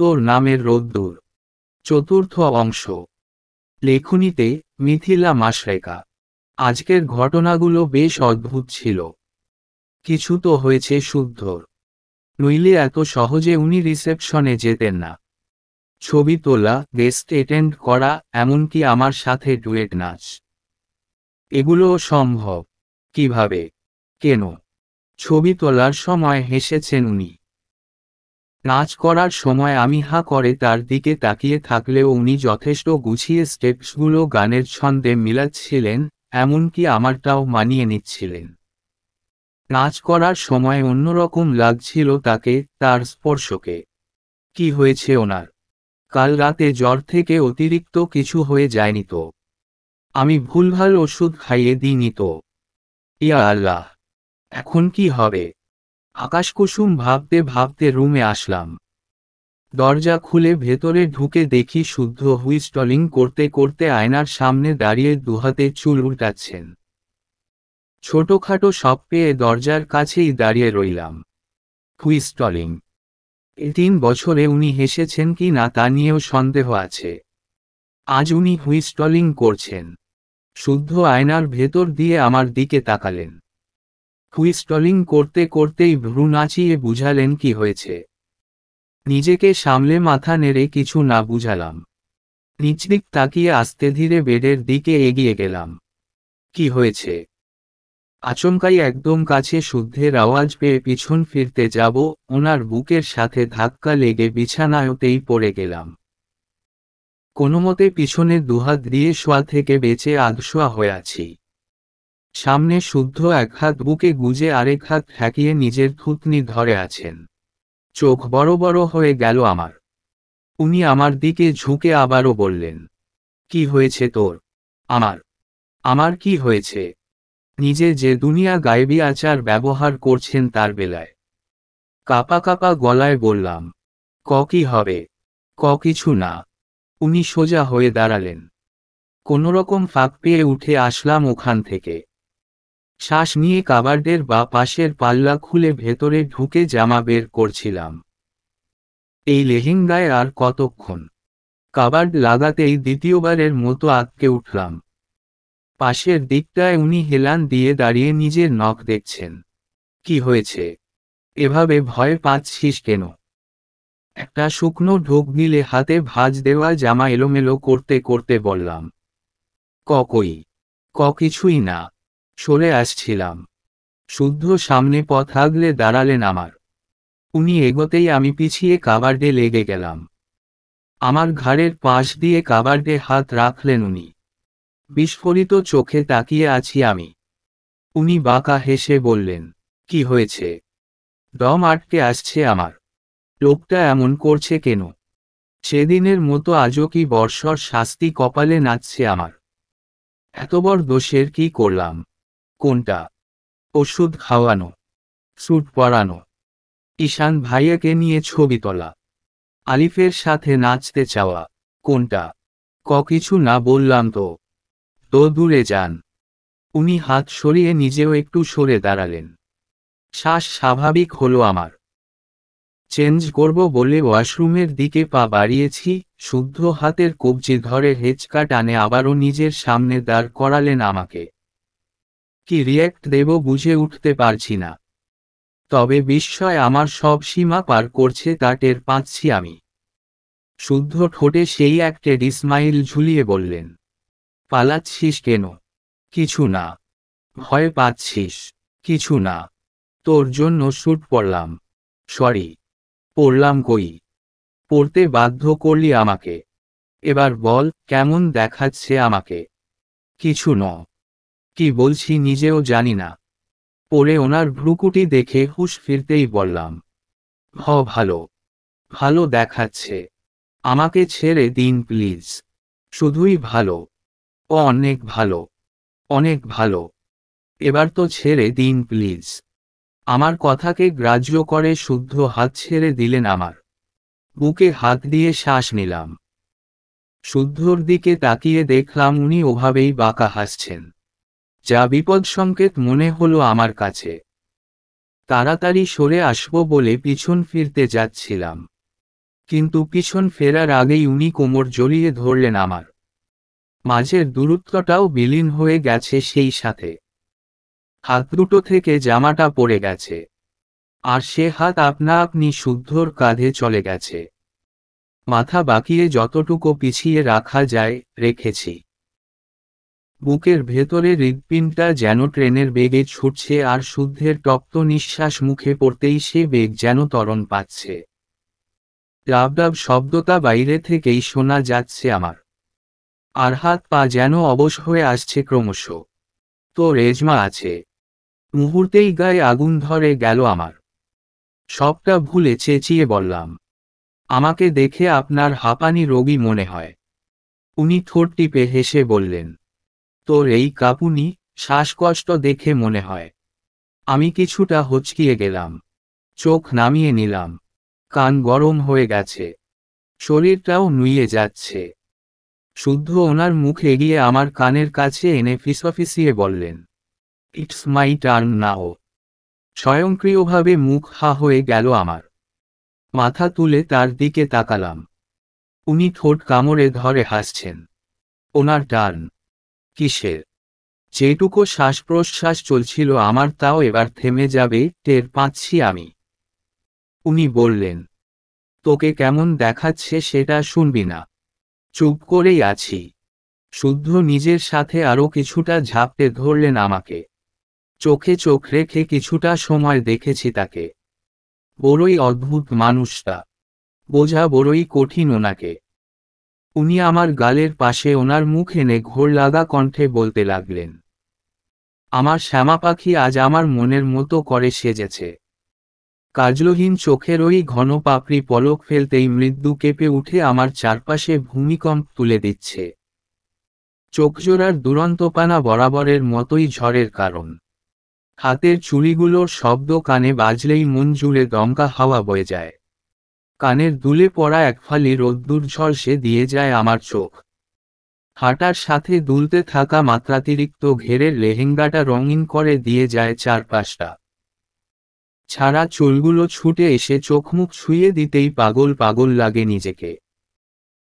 তোর নামের রোদ্দুর চতুর্থ অংশ লেখনীতে মিথিলা মাসরেকা আজকের ঘটনাগুলো বেশ অদ্ভুত ছিল কিছু তো হয়েছে শুদ্ধর নইলে এত সহজে উনি রিসেপশনে যেতেন না ছবি তোলা গেস্ট এটেন্ড করা এমনকি আমার সাথে ডুয়েট নাচ এগুলোও সম্ভব কিভাবে কেন ছবি তোলার সময় হেসেছেন উনি কাজ করার সময় আমি হা করে তার দিকে তাকিয়ে থাকলেও উনি যথেষ্ট গুছিয়ে স্টেপসগুলো গানের ছন্দে মিলাচ্ছিলেন এমনকি আমারটাও মানিয়ে নিচ্ছিলেন নাচ করার সময় অন্যরকম লাগছিল তাকে তার স্পর্শকে কি হয়েছে ওনার কাল রাতে জ্বর থেকে অতিরিক্ত কিছু হয়ে যায়নি তো আমি ভুলভাল ওষুধ খাইয়ে দিইনি তো ইয়া আল্লাহ এখন কি হবে আকাশকুসুম ভাবতে ভাবতে রুমে আসলাম দরজা খুলে ভেতরে ঢুকে দেখি শুদ্ধ হুইস্টলিং করতে করতে আয়নার সামনে দাঁড়িয়ে দুহাতে চুল উল্টাচ্ছেন ছোটখাটো সব পেয়ে দরজার কাছেই দাঁড়িয়ে রইলাম হুইস্টলিং এ তিন বছরে উনি হেসেছেন কি না তা নিয়েও সন্দেহ আছে আজ উনি হুইস্টলিং করছেন শুদ্ধ আয়নার ভেতর দিয়ে আমার দিকে তাকালেন হুইস্টলিং করতে করতেই ভ্রু নাচিয়ে বুঝালেন কি হয়েছে নিজেকে সামলে মাথা নেড়ে কিছু না বুঝালাম নিচদিক তাকিয়ে আস্তে ধীরে বেডের দিকে এগিয়ে গেলাম কি হয়েছে আচমকাই একদম কাছে শুদ্ধের আওয়াজ পেয়ে পিছন ফিরতে যাব ওনার বুকের সাথে ধাক্কা লেগে বিছানায়তেই পড়ে গেলাম কোনোমতে পিছনে দুহাত দিয়ে শোয়া থেকে বেঁচে আধশোয়া হয়ে আছি সামনে শুদ্ধ এক হাত বুকে গুজে আরেক হাত ঠেকিয়ে নিজের থুতনি ধরে আছেন চোখ বড় বড় হয়ে গেল আমার উনি আমার দিকে ঝুঁকে আবারও বললেন কি হয়েছে তোর আমার আমার কি হয়েছে নিজে যে দুনিয়া গায়েবী আচার ব্যবহার করছেন তার বেলায় কাপা কাপা গলায় বললাম ক কি হবে ক কিছু না উনি সোজা হয়ে দাঁড়ালেন কোনোরকম ফাঁক পেয়ে উঠে আসলাম ওখান থেকে শ্বাস নিয়ে কাবার্ডের বা পাশের পাল্লা খুলে ভেতরে ঢুকে জামা বের করছিলাম এই লেহেঙ্গায় আর কতক্ষণ কাবার্ড লাগাতেই দ্বিতীয়বারের মতো আটকে উঠলাম পাশের দিকটায় উনি হেলান দিয়ে দাঁড়িয়ে নিজের নখ দেখছেন কি হয়েছে এভাবে ভয় পাচ্ছিস কেন একটা শুকনো ঢোক দিলে হাতে ভাজ দেওয়া জামা এলোমেলো করতে করতে বললাম ক কই ক কিছুই না সরে আসছিলাম শুদ্ধ সামনে পথ আগলে দাঁড়ালেন আমার উনি এগোতেই আমি পিছিয়ে কাবার্ডে লেগে গেলাম আমার ঘাড়ের পাশ দিয়ে কাবার্ডে হাত রাখলেন উনি বিস্ফোরিত চোখে তাকিয়ে আছি আমি উনি বাঁকা হেসে বললেন কি হয়েছে দম আটকে আসছে আমার লোকটা এমন করছে কেন সেদিনের মতো আজও কি বর্ষর শাস্তি কপালে নাচছে আমার এত বড় দোষের কি করলাম কোনটা ওষুধ খাওয়ানো স্যুট পরানো ঈশান ভাইয়াকে নিয়ে ছবি তোলা আলিফের সাথে নাচতে চাওয়া কোনটা ক কিছু না বললাম তো তো দূরে যান উনি হাত সরিয়ে নিজেও একটু সরে দাঁড়ালেন শ্বাস স্বাভাবিক হলো আমার চেঞ্জ করব বলে ওয়াশরুমের দিকে পা বাড়িয়েছি শুদ্ধ হাতের কবজি ধরে হেঁচকা টানে আবারও নিজের সামনে দাঁড় করালেন আমাকে কি রিয়্যাক্ট দেব বুঝে উঠতে পারছি না তবে বিস্ময় আমার সব সীমা পার করছে তা টের পাচ্ছি আমি শুদ্ধ ঠোঁটে সেই একটে ডিসমাইল ঝুলিয়ে বললেন পালাচ্ছিস কেন কিছু না ভয় পাচ্ছিস কিছু না তোর জন্য শ্যুট পড়লাম সরি পড়লাম কই পড়তে বাধ্য করলি আমাকে এবার বল কেমন দেখাচ্ছে আমাকে কিছু নয় কি বলছি নিজেও জানি না পরে ওনার ভ্রুকুটি দেখে হুশ ফিরতেই বললাম হ ভালো ভালো দেখাচ্ছে আমাকে ছেড়ে দিন প্লিজ শুধুই ভালো ও অনেক ভালো অনেক ভালো এবার তো ছেড়ে দিন প্লিজ আমার কথাকে গ্রাহ্য করে শুদ্ধ হাত ছেড়ে দিলেন আমার বুকে হাত দিয়ে শ্বাস নিলাম শুদ্ধর দিকে তাকিয়ে দেখলাম উনি ওভাবেই বাঁকা হাসছেন যা বিপদ সংকেত মনে হলো আমার কাছে তাড়াতাড়ি সরে আসব বলে পিছন ফিরতে যাচ্ছিলাম কিন্তু পিছন ফেরার আগেই উনি কোমর জড়িয়ে ধরলেন আমার মাঝের দূরত্বটাও বিলীন হয়ে গেছে সেই সাথে হাত দুটো থেকে জামাটা পড়ে গেছে আর সে হাত আপনা আপনি শুদ্ধর কাঁধে চলে গেছে মাথা বাকিয়ে যতটুকু পিছিয়ে রাখা যায় রেখেছি বুকের ভেতরে হৃদপিনটা যেন ট্রেনের বেগে ছুটছে আর শুদ্ধের তপ্ত নিঃশ্বাস মুখে পড়তেই সে বেগ যেন তরণ পাচ্ছে ডাবডাব শব্দটা বাইরে থেকেই শোনা যাচ্ছে আমার আর হাত পা যেন অবশ হয়ে আসছে ক্রমশ তো রেজমা আছে মুহূর্তেই গায়ে আগুন ধরে গেল আমার সবটা ভুলে চেঁচিয়ে বললাম আমাকে দেখে আপনার হাঁপানি রোগী মনে হয় উনি ঠোঁট টিপে হেসে বললেন তোর এই কাঁপুনি শ্বাসকষ্ট দেখে মনে হয় আমি কিছুটা হচকিয়ে গেলাম চোখ নামিয়ে নিলাম কান গরম হয়ে গেছে শরীরটাও নুয়ে যাচ্ছে শুদ্ধ ওনার মুখ এগিয়ে আমার কানের কাছে এনে ফিসফিসিয়ে বললেন ইটস মাই টার্ন নাও স্বয়ংক্রিয়ভাবে মুখ হা হয়ে গেল আমার মাথা তুলে তার দিকে তাকালাম উনি ঠোঁট কামড়ে ধরে হাসছেন ওনার টার্ন কিসের যেটুকু শ্বাস প্রশ্বাস চলছিল আমার তাও এবার থেমে যাবে টের পাচ্ছি আমি উনি বললেন তোকে কেমন দেখাচ্ছে সেটা শুনবি না চুপ করেই আছি শুদ্ধ নিজের সাথে আরও কিছুটা ঝাঁপতে ধরলেন আমাকে চোখে চোখ রেখে কিছুটা সময় দেখেছি তাকে বড়ই অদ্ভুত মানুষটা বোঝা বড়ই কঠিন ওনাকে উনি আমার গালের পাশে ওনার মুখ এনে ঘোর লাগা কণ্ঠে বলতে লাগলেন আমার শ্যামা পাখি আজ আমার মনের মতো করে সেজেছে কাজলহীন চোখের ওই ঘন পাপড়ি পলক ফেলতেই মৃদু কেঁপে উঠে আমার চারপাশে ভূমিকম্প তুলে দিচ্ছে চোখজোড়ার দুরন্তপানা বরাবরের মতোই ঝড়ের কারণ হাতের চুড়িগুলোর শব্দ কানে বাজলেই মন জুড়ে দমকা হাওয়া বয়ে যায় কানের দুলে পড়া এক ফালি রোদ্দুর ঝরসে দিয়ে যায় আমার চোখ হাঁটার সাথে দুলতে থাকা মাত্রাতিরিক্ত ঘেরের লেহেঙ্গাটা রঙিন করে দিয়ে যায় চারপাশটা ছাড়া চুলগুলো ছুটে এসে চোখ মুখ ছুঁয়ে দিতেই পাগল পাগল লাগে নিজেকে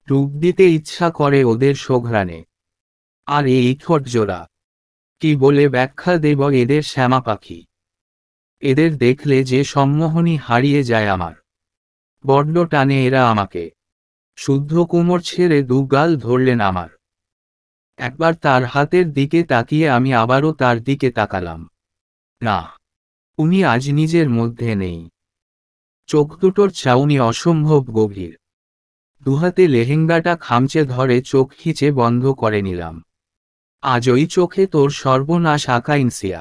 ডুব দিতে ইচ্ছা করে ওদের সোঘরানে আর এই ঠোঁট জোড়া কি বলে ব্যাখ্যা দেব এদের শ্যামা পাখি এদের দেখলে যে সম্মোহনী হারিয়ে যায় আমার বড্ড টানে এরা আমাকে শুদ্ধ কোমর ছেড়ে দু গাল ধরলেন আমার একবার তার হাতের দিকে তাকিয়ে আমি আবারও তার দিকে তাকালাম না উনি আজ নিজের মধ্যে নেই চোখ দুটোর চাউনি অসম্ভব গভীর দুহাতে লেহেঙ্গাটা খামচে ধরে চোখ খিচে বন্ধ করে নিলাম আজ ওই চোখে তোর সর্বনাশ আকাইনসিয়া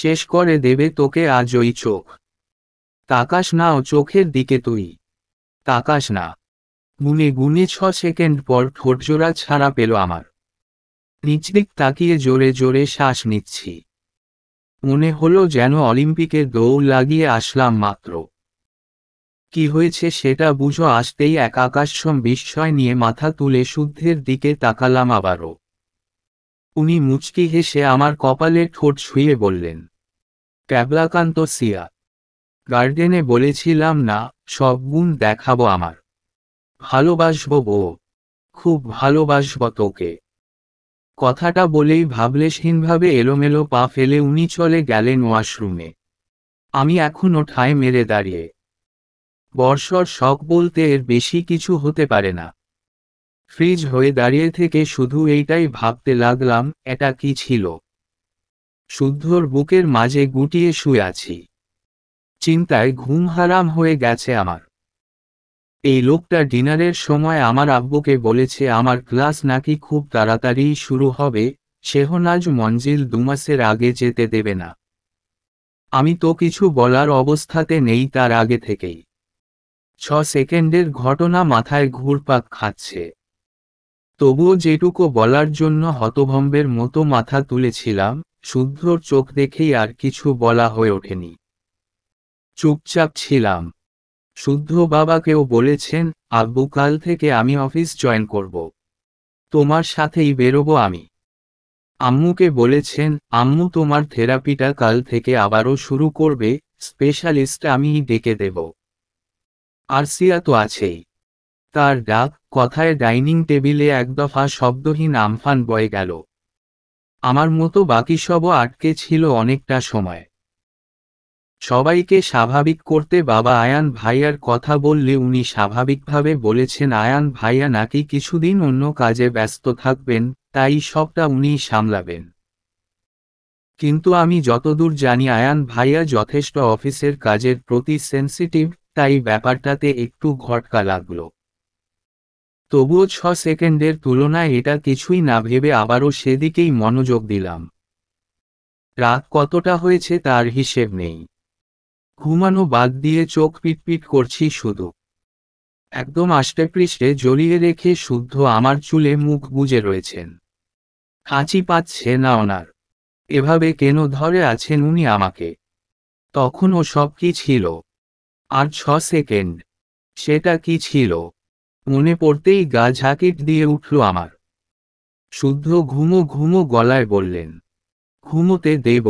শেষ করে দেবে তোকে আজ ওই চোখ তাকাস না ও চোখের দিকে তুই তাকাস না গুনে গুনে ছ সেকেন্ড পর ঠোঁটজোড়া ছাড়া পেল আমার নিচদিক তাকিয়ে জোরে জোরে শ্বাস নিচ্ছি মনে হলো যেন অলিম্পিকের দৌড় লাগিয়ে আসলাম মাত্র কি হয়েছে সেটা বুঝো আসতেই এক আকাশম বিস্ময় নিয়ে মাথা তুলে শুদ্ধের দিকে তাকালাম আবারও উনি মুচকি হেসে আমার কপালে ঠোঁট ছুঁয়ে বললেন ক্যাবলাকান্ত সিয়া গার্ডেনে বলেছিলাম না সব গুণ দেখাবো আমার ভালোবাসব বউ খুব ভালোবাসব তোকে কথাটা বলেই ভাবলেশহীনভাবে এলোমেলো পা ফেলে উনি চলে গেলেন ওয়াশরুমে আমি এখনও ঠায় মেরে দাঁড়িয়ে বর্ষর শখ বলতে এর বেশি কিছু হতে পারে না ফ্রিজ হয়ে দাঁড়িয়ে থেকে শুধু এইটাই ভাবতে লাগলাম এটা কি ছিল শুদ্ধর বুকের মাঝে গুটিয়ে শুয়ে আছি চিন্তায় ঘুম হারাম হয়ে গেছে আমার এই লোকটা ডিনারের সময় আমার আব্বুকে বলেছে আমার ক্লাস নাকি খুব তাড়াতাড়ি শুরু হবে শেহনাজ মঞ্জিল দুমাসের আগে যেতে দেবে না আমি তো কিছু বলার অবস্থাতে নেই তার আগে থেকেই ছ সেকেন্ডের ঘটনা মাথায় ঘুরপাক খাচ্ছে তবুও যেটুকু বলার জন্য হতভম্বের মতো মাথা তুলেছিলাম শুদ্ধর চোখ দেখেই আর কিছু বলা হয়ে ওঠেনি চুপচাপ ছিলাম শুদ্ধ বাবাকেও বলেছেন আব্বু কাল থেকে আমি অফিস জয়েন করব তোমার সাথেই বেরোবো আমি আম্মুকে বলেছেন আম্মু তোমার থেরাপিটা কাল থেকে আবারও শুরু করবে স্পেশালিস্ট আমিই ডেকে দেব আরসিয়া তো আছেই তার ডাক কথায় ডাইনিং টেবিলে এক দফা শব্দহীন আমফান বয়ে গেল আমার মতো বাকি সবও আটকে ছিল অনেকটা সময় সবাইকে স্বাভাবিক করতে বাবা আয়ান ভাইয়ার কথা বললে উনি স্বাভাবিকভাবে বলেছেন আয়ান ভাইয়া নাকি কিছুদিন অন্য কাজে ব্যস্ত থাকবেন তাই সবটা উনি সামলাবেন কিন্তু আমি যতদূর জানি আয়ান ভাইয়া যথেষ্ট অফিসের কাজের প্রতি সেন্সিটিভ তাই ব্যাপারটাতে একটু ঘটকা লাগল তবুও ছ সেকেন্ডের তুলনায় এটা কিছুই না ভেবে আবারও সেদিকেই মনোযোগ দিলাম রাত কতটা হয়েছে তার হিসেব নেই ঘুমানো বাদ দিয়ে চোখ পিটপিট করছি শুধু একদম পৃষ্ঠে জড়িয়ে রেখে শুদ্ধ আমার চুলে মুখ বুজে রয়েছেন হাঁচি পাচ্ছে না ওনার এভাবে কেন ধরে আছেন উনি আমাকে ও সব কি ছিল আর ছ সেকেন্ড সেটা কি ছিল মনে পড়তেই গা ঝাঁকিট দিয়ে উঠল আমার শুদ্ধ ঘুমো ঘুমো গলায় বললেন ঘুমোতে দেব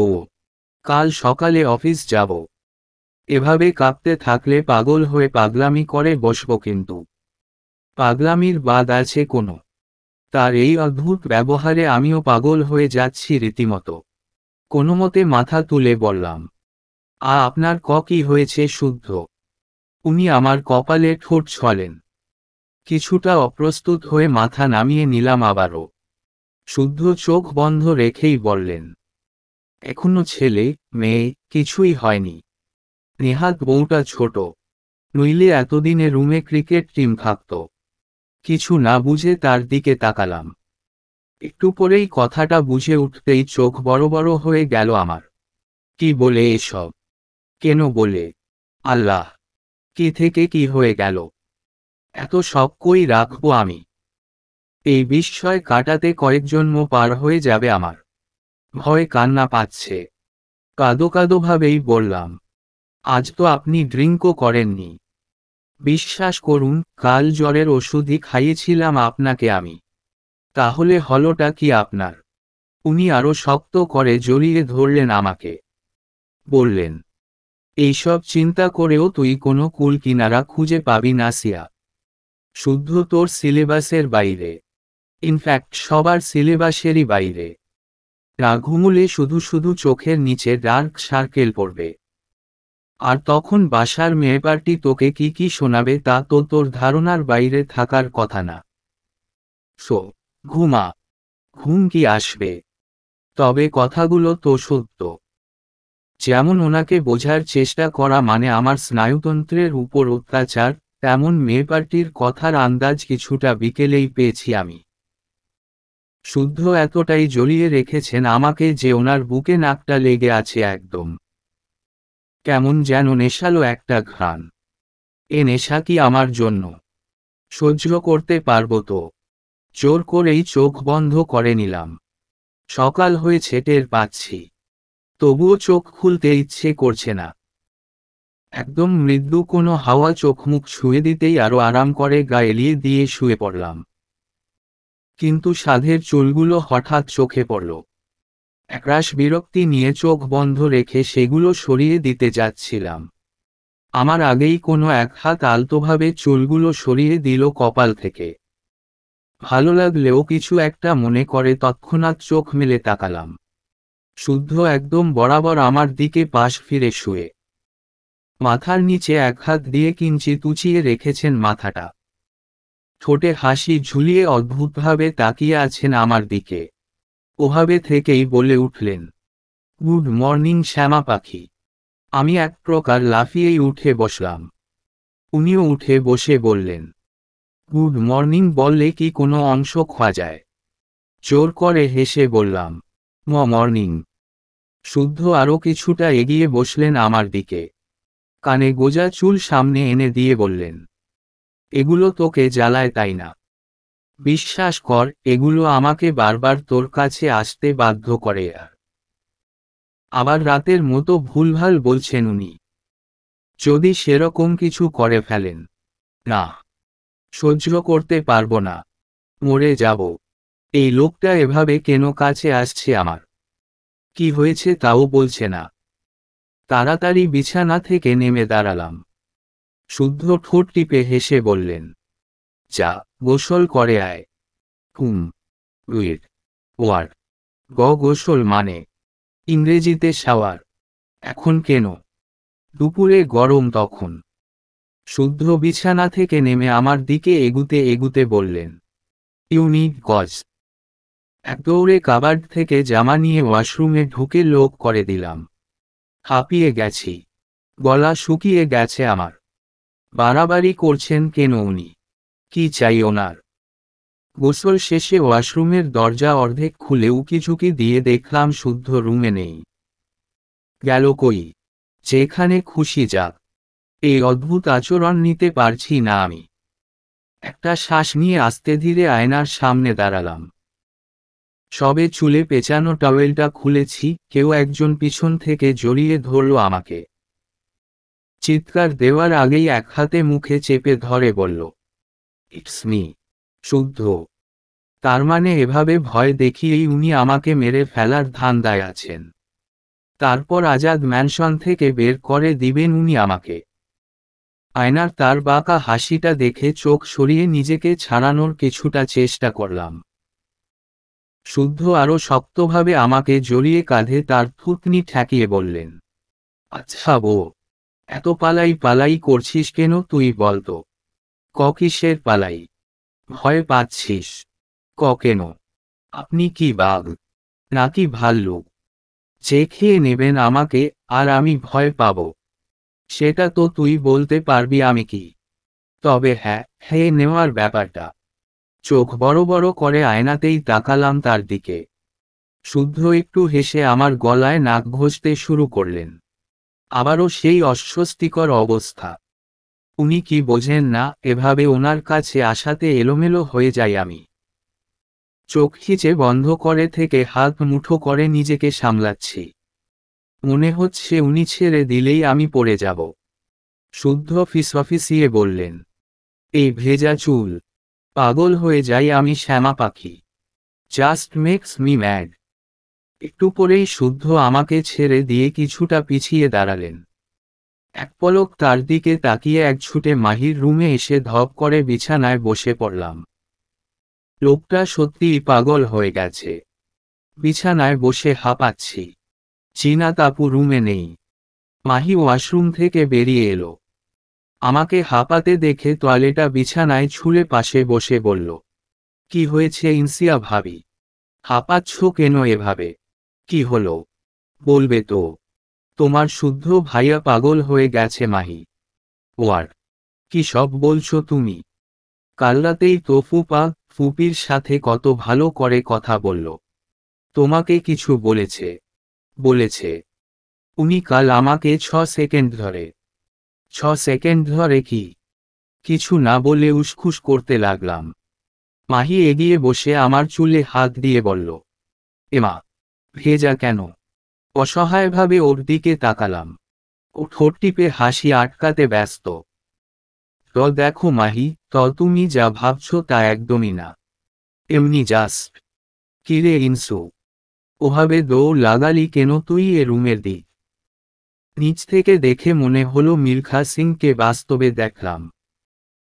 কাল সকালে অফিস যাব এভাবে কাঁপতে থাকলে পাগল হয়ে পাগলামি করে বসব কিন্তু পাগলামির বাদ আছে কোনো তার এই অদ্ভুত ব্যবহারে আমিও পাগল হয়ে যাচ্ছি রীতিমতো কোনো মতে মাথা তুলে বললাম আ আপনার ক কি হয়েছে শুদ্ধ উনি আমার কপালে ঠোঁট ছলেন কিছুটা অপ্রস্তুত হয়ে মাথা নামিয়ে নিলাম আবারও শুদ্ধ চোখ বন্ধ রেখেই বললেন এখনো ছেলে মেয়ে কিছুই হয়নি নেহাত বউটা ছোট নইলে এতদিনে রুমে ক্রিকেট টিম থাকত কিছু না বুঝে তার দিকে তাকালাম একটু পরেই কথাটা বুঝে উঠতেই চোখ বড় বড় হয়ে গেল আমার কি বলে এসব কেন বলে আল্লাহ কি থেকে কি হয়ে গেল এত সব কই রাখবো আমি এই বিস্ময় কাটাতে কয়েকজন্ম পার হয়ে যাবে আমার ভয় কান্না পাচ্ছে কাদো কাদোভাবেই বললাম আজ তো আপনি ড্রিঙ্কও করেননি বিশ্বাস করুন কাল জ্বরের ওষুধই খাইয়েছিলাম আপনাকে আমি তাহলে হলোটা কি আপনার উনি আরও শক্ত করে জড়িয়ে ধরলেন আমাকে বললেন এইসব চিন্তা করেও তুই কোনো কুল কিনারা খুঁজে পাবি না সিয়া শুদ্ধ তোর সিলেবাসের বাইরে ইনফ্যাক্ট সবার সিলেবাসেরই বাইরে রাঘুমুলে শুধু শুধু চোখের নিচে ডার্ক সার্কেল পড়বে আর তখন বাসার মেয়েপার্টি তোকে কি কি শোনাবে তা তো তোর ধারণার বাইরে থাকার কথা না সো ঘুমা ঘুম কি আসবে তবে কথাগুলো তো সত্য যেমন ওনাকে বোঝার চেষ্টা করা মানে আমার স্নায়ুতন্ত্রের উপর অত্যাচার তেমন মেয়েপার্টির কথার আন্দাজ কিছুটা বিকেলেই পেয়েছি আমি শুদ্ধ এতটাই জড়িয়ে রেখেছেন আমাকে যে ওনার বুকে নাকটা লেগে আছে একদম কেমন যেন নেশালো একটা ঘ্রাণ এ নেশা কি আমার জন্য সহ্য করতে পারবো তো জোর করেই চোখ বন্ধ করে নিলাম সকাল হয়ে ছেটের পাচ্ছি তবুও চোখ খুলতে ইচ্ছে করছে না একদম মৃদু কোনো হাওয়া চোখ মুখ ছুঁয়ে দিতেই আরো আরাম করে গা এলিয়ে দিয়ে শুয়ে পড়লাম কিন্তু সাধের চুলগুলো হঠাৎ চোখে পড়ল একরাশ বিরক্তি নিয়ে চোখ বন্ধ রেখে সেগুলো সরিয়ে দিতে যাচ্ছিলাম আমার আগেই কোনো এক হাত আলতোভাবে চুলগুলো সরিয়ে দিল কপাল থেকে ভালো লাগলেও কিছু একটা মনে করে তৎক্ষণাৎ চোখ মেলে তাকালাম শুদ্ধ একদম বরাবর আমার দিকে পাশ ফিরে শুয়ে মাথার নিচে এক হাত দিয়ে কিঞ্চি তুচিয়ে রেখেছেন মাথাটা ঠোঁটে হাসি ঝুলিয়ে অদ্ভুতভাবে তাকিয়ে আছেন আমার দিকে ওভাবে থেকেই বলে উঠলেন গুড মর্নিং শ্যামা পাখি আমি এক প্রকার লাফিয়েই উঠে বসলাম উনিও উঠে বসে বললেন গুড মর্নিং বললে কি কোনো অংশ খোয়া যায় জোর করে হেসে বললাম ম মর্নিং শুদ্ধ আরও কিছুটা এগিয়ে বসলেন আমার দিকে কানে গোজা চুল সামনে এনে দিয়ে বললেন এগুলো তোকে জ্বালায় তাই না বিশ্বাস কর এগুলো আমাকে বারবার তোর কাছে আসতে বাধ্য করে আর আবার রাতের মতো ভুলভাল বলছেন উনি যদি সেরকম কিছু করে ফেলেন না সহ্য করতে পারব না মরে যাব এই লোকটা এভাবে কেন কাছে আসছে আমার কি হয়েছে তাও বলছে না তাড়াতাড়ি বিছানা থেকে নেমে দাঁড়ালাম শুদ্ধ ঠোঁট টিপে হেসে বললেন যা গোসল করে আয় হুম উইর ওয়ার গ গোসল মানে ইংরেজিতে শাওয়ার এখন কেন দুপুরে গরম তখন শুদ্ধ বিছানা থেকে নেমে আমার দিকে এগুতে এগুতে বললেন ইউনিট গজ এক দৌড়ে কাবার্ড থেকে জামা নিয়ে ওয়াশরুমে ঢুকে লোক করে দিলাম হাঁপিয়ে গেছি গলা শুকিয়ে গেছে আমার বাড়াবাড়ি করছেন কেন উনি কি চাই ওনার গোসল শেষে ওয়াশরুমের দরজা অর্ধেক খুলে উকিঝুঁকি দিয়ে দেখলাম শুদ্ধ রুমে নেই গেল কই যেখানে খুশি যাক এই অদ্ভুত আচরণ নিতে পারছি না আমি একটা শ্বাস নিয়ে আস্তে ধীরে আয়নার সামনে দাঁড়ালাম সবে চুলে পেঁচানো টাওয়েলটা খুলেছি কেউ একজন পিছন থেকে জড়িয়ে ধরল আমাকে চিৎকার দেওয়ার আগেই এক হাতে মুখে চেপে ধরে বলল ইটস মি শুদ্ধ তার মানে এভাবে ভয় দেখিয়েই উনি আমাকে মেরে ফেলার ধান্দায় আছেন তারপর আজাদ ম্যানশন থেকে বের করে দিবেন উনি আমাকে আয়নার তার বাঁকা হাসিটা দেখে চোখ সরিয়ে নিজেকে ছাড়ানোর কিছুটা চেষ্টা করলাম শুদ্ধ আরও শক্তভাবে আমাকে জড়িয়ে কাঁধে তার থুতনি ঠেকিয়ে বললেন আচ্ছা বো এত পালাই পালাই করছিস কেন তুই বলতো ককিসের পালাই ভয় পাচ্ছিস ক কেন আপনি কি বাঘ নাকি ভাল্লুক যে খেয়ে নেবেন আমাকে আর আমি ভয় পাব সেটা তো তুই বলতে পারবি আমি কি তবে হ্যাঁ হে নেওয়ার ব্যাপারটা চোখ বড় বড় করে আয়নাতেই তাকালাম তার দিকে শুদ্ধ একটু হেসে আমার গলায় নাক ঘষতে শুরু করলেন আবারও সেই অস্বস্তিকর অবস্থা উনি কি বোঝেন না এভাবে ওনার কাছে আসাতে এলোমেলো হয়ে যাই আমি চোখ খিচে বন্ধ করে থেকে হাত মুঠো করে নিজেকে সামলাচ্ছি মনে হচ্ছে উনি ছেড়ে দিলেই আমি পড়ে যাব শুদ্ধ ফিসফিসিয়ে বললেন এই ভেজা চুল পাগল হয়ে যাই আমি শ্যামা পাখি জাস্ট মেক্স মি ম্যাড একটু পরেই শুদ্ধ আমাকে ছেড়ে দিয়ে কিছুটা পিছিয়ে দাঁড়ালেন এক পলক তার দিকে তাকিয়ে এক ছুটে মাহির রুমে এসে ধপ করে বিছানায় বসে পড়লাম লোকটা সত্যিই পাগল হয়ে গেছে বিছানায় বসে হাঁপাচ্ছি চীনা তাপু রুমে নেই মাহি ওয়াশরুম থেকে বেরিয়ে এলো আমাকে হাঁপাতে দেখে টয়লেটা বিছানায় ছুলে পাশে বসে বলল কি হয়েছে ইনসিয়া ভাবি হাঁপাচ্ছ কেন এভাবে কি হলো বলবে তো তোমার শুদ্ধ ভাইয়া পাগল হয়ে গেছে মাহি ওয়ার কি সব বলছো তুমি কাল রাতেই তো ফুপা ফুপির সাথে কত ভালো করে কথা বলল তোমাকে কিছু বলেছে বলেছে উনি কাল আমাকে ছ সেকেন্ড ধরে ছ সেকেন্ড ধরে কি কিছু না বলে উসখুস করতে লাগলাম মাহি এগিয়ে বসে আমার চুলে হাত দিয়ে বলল এমা ভেজা কেন অসহায়ভাবে ওর দিকে তাকালাম ও ঠোঁট টিপে হাসি আটকাতে ব্যস্ত ত দেখো মাহি ত তুমি যা ভাবছ তা একদমই না এমনি জাস্ট কিরে ইনসু ওভাবে দৌড় লাগালি কেন তুই এ রুমের দিক নিচ থেকে দেখে মনে হল মিলখা সিংকে বাস্তবে দেখলাম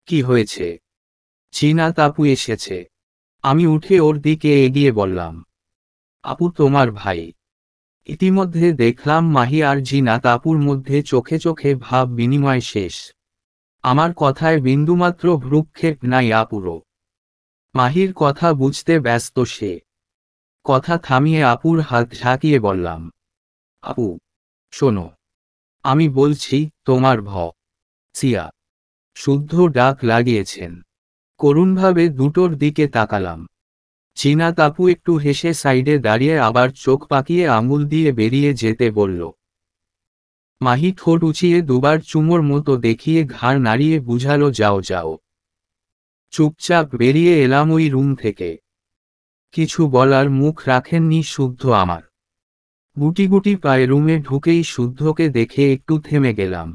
কি হয়েছে চীনা তাপু এসেছে আমি উঠে ওর দিকে এগিয়ে বললাম আপু তোমার ভাই ইতিমধ্যে দেখলাম মাহি আর জিনা তাপুর মধ্যে চোখে চোখে ভাব বিনিময় শেষ আমার কথায় বিন্দুমাত্র ভ্রুক্ষেপ নাই আপুরো মাহির কথা বুঝতে ব্যস্ত সে কথা থামিয়ে আপুর হাত ঝাঁকিয়ে বললাম আপু শোনো আমি বলছি তোমার ভ সিয়া শুদ্ধ ডাক লাগিয়েছেন করুণভাবে দুটোর দিকে তাকালাম চীনা তাপু একটু হেসে সাইডে দাঁড়িয়ে আবার চোখ পাকিয়ে আঙুল দিয়ে বেরিয়ে যেতে বলল মাহি ঠোঁট উঁচিয়ে দুবার চুমোর মতো দেখিয়ে ঘাড় নাড়িয়ে বুঝালো যাও যাও চুপচাপ বেরিয়ে এলাম ওই রুম থেকে কিছু বলার মুখ রাখেননি শুদ্ধ আমার গুটি গুটি পায়ে রুমে ঢুকেই শুদ্ধকে দেখে একটু থেমে গেলাম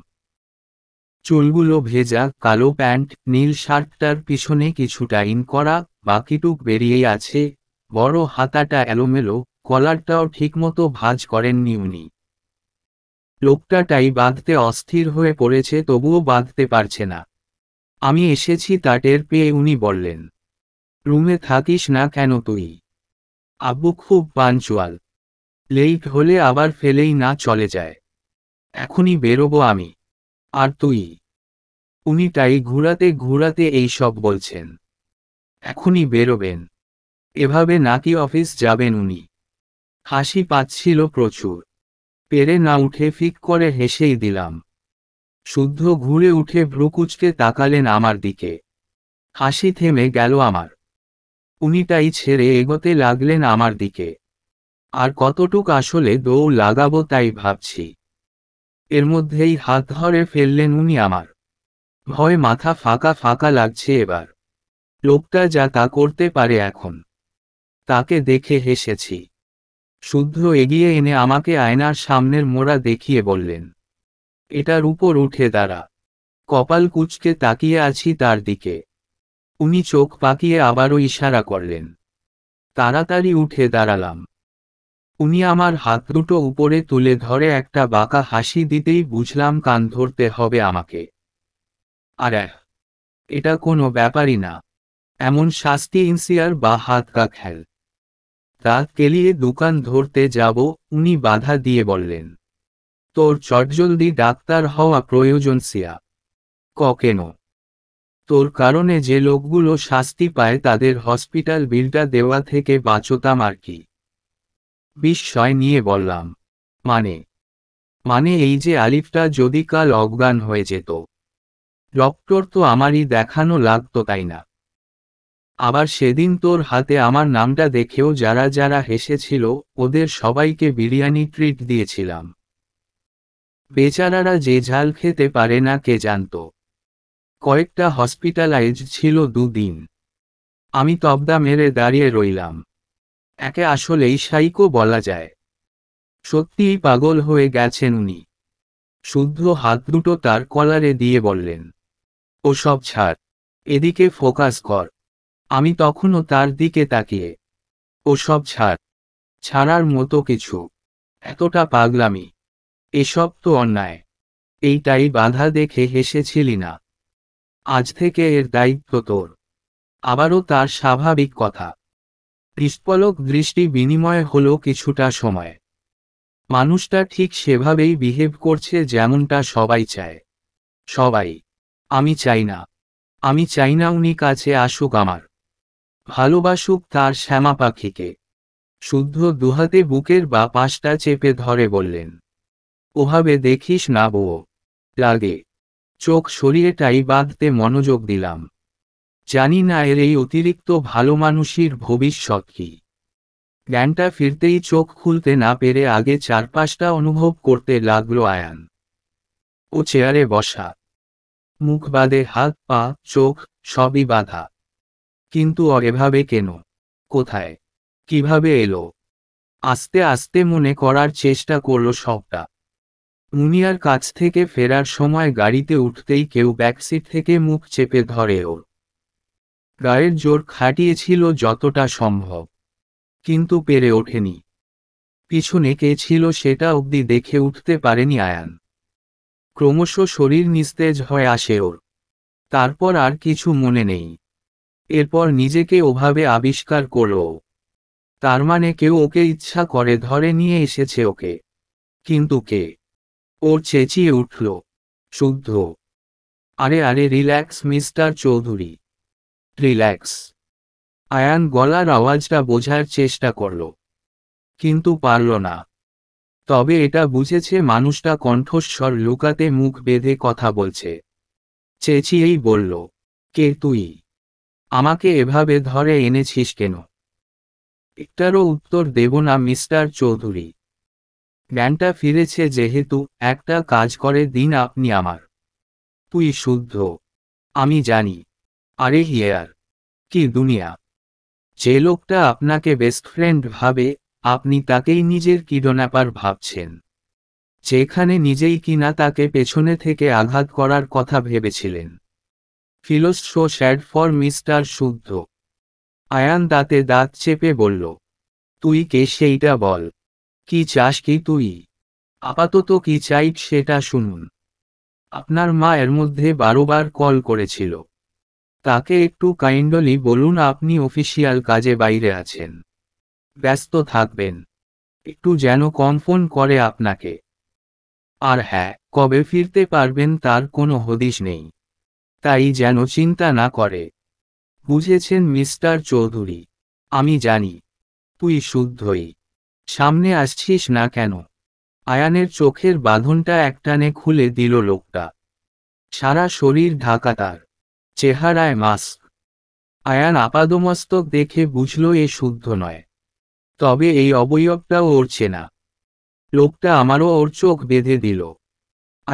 চুলগুলো ভেজা কালো প্যান্ট নীল শার্টটার পিছনে কিছুটা ইন করা বাকিটুক বেরিয়েই আছে বড় হাতাটা এলোমেলো কলারটাও ঠিকমতো ভাজ করেননি উনি লোকটাটাই বাঁধতে অস্থির হয়ে পড়েছে তবুও বাঁধতে পারছে না আমি এসেছি তা টের পেয়ে উনি বললেন রুমে থাকিস না কেন তুই আব্বু খুব পাঞ্চুয়াল লেট হলে আবার ফেলেই না চলে যায় এখনই বেরোবো আমি আর তুই উনি তাই ঘুরাতে ঘুরাতে এই সব বলছেন এখনই বেরোবেন এভাবে নাকি অফিস যাবেন উনি হাসি পাচ্ছিল প্রচুর পেরে না উঠে ফিক করে হেসেই দিলাম শুদ্ধ ঘুরে উঠে ভ্রুকুচকে তাকালেন আমার দিকে হাসি থেমে গেল আমার উনি তাই ছেড়ে এগোতে লাগলেন আমার দিকে আর কতটুক আসলে দৌড় লাগাবো তাই ভাবছি এর মধ্যেই হাত ধরে ফেললেন উনি আমার ভয় মাথা ফাঁকা ফাঁকা লাগছে এবার লোকটা যা তা করতে পারে এখন তাকে দেখে হেসেছি শুদ্ধ এগিয়ে এনে আমাকে আয়নার সামনের মোড়া দেখিয়ে বললেন এটার উপর উঠে দাঁড়া কপাল কুচকে তাকিয়ে আছি তার দিকে উনি চোখ পাকিয়ে আবারও ইশারা করলেন তাড়াতাড়ি উঠে দাঁড়ালাম উনি আমার হাত দুটো উপরে তুলে ধরে একটা বাঁকা হাসি দিতেই বুঝলাম কান ধরতে হবে আমাকে আর এটা কোনো ব্যাপারই না এমন শাস্তি ইনসিয়ার বা হাত খেল তা কেলিয়ে দোকান ধরতে যাব উনি বাধা দিয়ে বললেন তোর চটজলদি ডাক্তার হওয়া প্রয়োজন সিয়া ক কেন তোর কারণে যে লোকগুলো শাস্তি পায় তাদের হসপিটাল বিলটা দেওয়া থেকে বাঁচতাম আর কি বিস্ময় নিয়ে বললাম মানে মানে এই যে আলিফটা যদি কাল অজ্ঞান হয়ে যেত ডক্টর তো আমারই দেখানো লাগতো তাই না আবার সেদিন তোর হাতে আমার নামটা দেখেও যারা যারা হেসেছিল ওদের সবাইকে বিরিয়ানি ট্রিট দিয়েছিলাম বেচারারা যে ঝাল খেতে পারে না কে জানত কয়েকটা হসপিটালাইজ ছিল দুদিন আমি তবদা মেরে দাঁড়িয়ে রইলাম একে আসলেই সাইকো বলা যায় সত্যিই পাগল হয়ে গেছেন উনি শুদ্ধ হাত দুটো তার কলারে দিয়ে বললেন ও সব ছাড় এদিকে ফোকাস কর আমি তখনও তার দিকে তাকিয়ে ও সব ছাড় ছাড়ার মতো কিছু এতটা পাগলামি এসব তো অন্যায় এইটাই বাধা দেখে হেসেছিলি না আজ থেকে এর দায়িত্ব তোর আবারও তার স্বাভাবিক কথা নিষ্পলক দৃষ্টি বিনিময় হলো কিছুটা সময় মানুষটা ঠিক সেভাবেই বিহেভ করছে যেমনটা সবাই চায় সবাই আমি চাই না আমি চাই না উনি কাছে আসুক আমার ভালোবাসুক তার শ্যামা পাখিকে শুদ্ধ দুহাতে বুকের বা পাশটা চেপে ধরে বললেন ওভাবে দেখিস না বউ লাগে চোখ সরিয়েটাই বাঁধতে মনোযোগ দিলাম জানি না এর এই অতিরিক্ত ভালো মানুষের ভবিষ্যৎ কি জ্ঞানটা ফিরতেই চোখ খুলতে না পেরে আগে চারপাশটা অনুভব করতে লাগলো আয়ান ও চেয়ারে বসা মুখ বাদে হাত পা চোখ সবই বাধা কিন্তু এভাবে কেন কোথায় কিভাবে এলো আস্তে আস্তে মনে করার চেষ্টা করল সবটা মুনিয়ার কাছ থেকে ফেরার সময় গাড়িতে উঠতেই কেউ ব্যাকসিট থেকে মুখ চেপে ধরে ওর গায়ের জোর খাটিয়েছিল যতটা সম্ভব কিন্তু পেরে ওঠেনি পিছনে কে ছিল সেটা অবধি দেখে উঠতে পারেনি আয়ান ক্রমশ শরীর নিস্তেজ হয়ে আসে ওর তারপর আর কিছু মনে নেই এরপর নিজেকে ওভাবে আবিষ্কার করল তার মানে কেউ ওকে ইচ্ছা করে ধরে নিয়ে এসেছে ওকে কিন্তু কে ওর চেঁচিয়ে উঠল শুদ্ধ আরে আরে relax mister Chowdhury relax Ayan গলার আওয়াজটা বোঝার চেষ্টা করল কিন্তু পারল না তবে এটা বুঝেছে মানুষটা কণ্ঠস্বর লুকাতে মুখ বেঁধে কথা বলছে চেঁচিয়েই বলল কে তুই আমাকে এভাবে ধরে এনেছিস কেন একটারও উত্তর দেব না মিস্টার চৌধুরী জ্ঞানটা ফিরেছে যেহেতু একটা কাজ করে দিন আপনি আমার তুই শুদ্ধ আমি জানি আরে হিয়ার কি দুনিয়া যে লোকটা আপনাকে বেস্ট ফ্রেন্ড ভাবে আপনি তাকেই নিজের কিডনাপার ভাবছেন যেখানে নিজেই কিনা তাকে পেছনে থেকে আঘাত করার কথা ভেবেছিলেন ফিলোস শো শ্যাড ফর মিস্টার শুদ্ধ আয়ান দাঁতে দাঁত চেপে বলল তুই কে সেইটা বল কি চাস কি তুই আপাতত কি চাই সেটা শুনুন আপনার মা এর মধ্যে বারোবার কল করেছিল তাকে একটু কাইন্ডলি বলুন আপনি অফিসিয়াল কাজে বাইরে আছেন ব্যস্ত থাকবেন একটু যেন কম ফোন করে আপনাকে আর হ্যাঁ কবে ফিরতে পারবেন তার কোনো হদিশ নেই তাই যেন চিন্তা না করে বুঝেছেন মিস্টার চৌধুরী আমি জানি তুই শুদ্ধই সামনে আসছিস না কেন আয়ানের চোখের বাঁধনটা একটানে খুলে দিল লোকটা সারা শরীর ঢাকা তার চেহারায় মাস্ক আয়ান আপাদমস্তক দেখে বুঝল এ শুদ্ধ নয় তবে এই অবয়বটাও ওর না লোকটা আমারও ওর চোখ বেঁধে দিল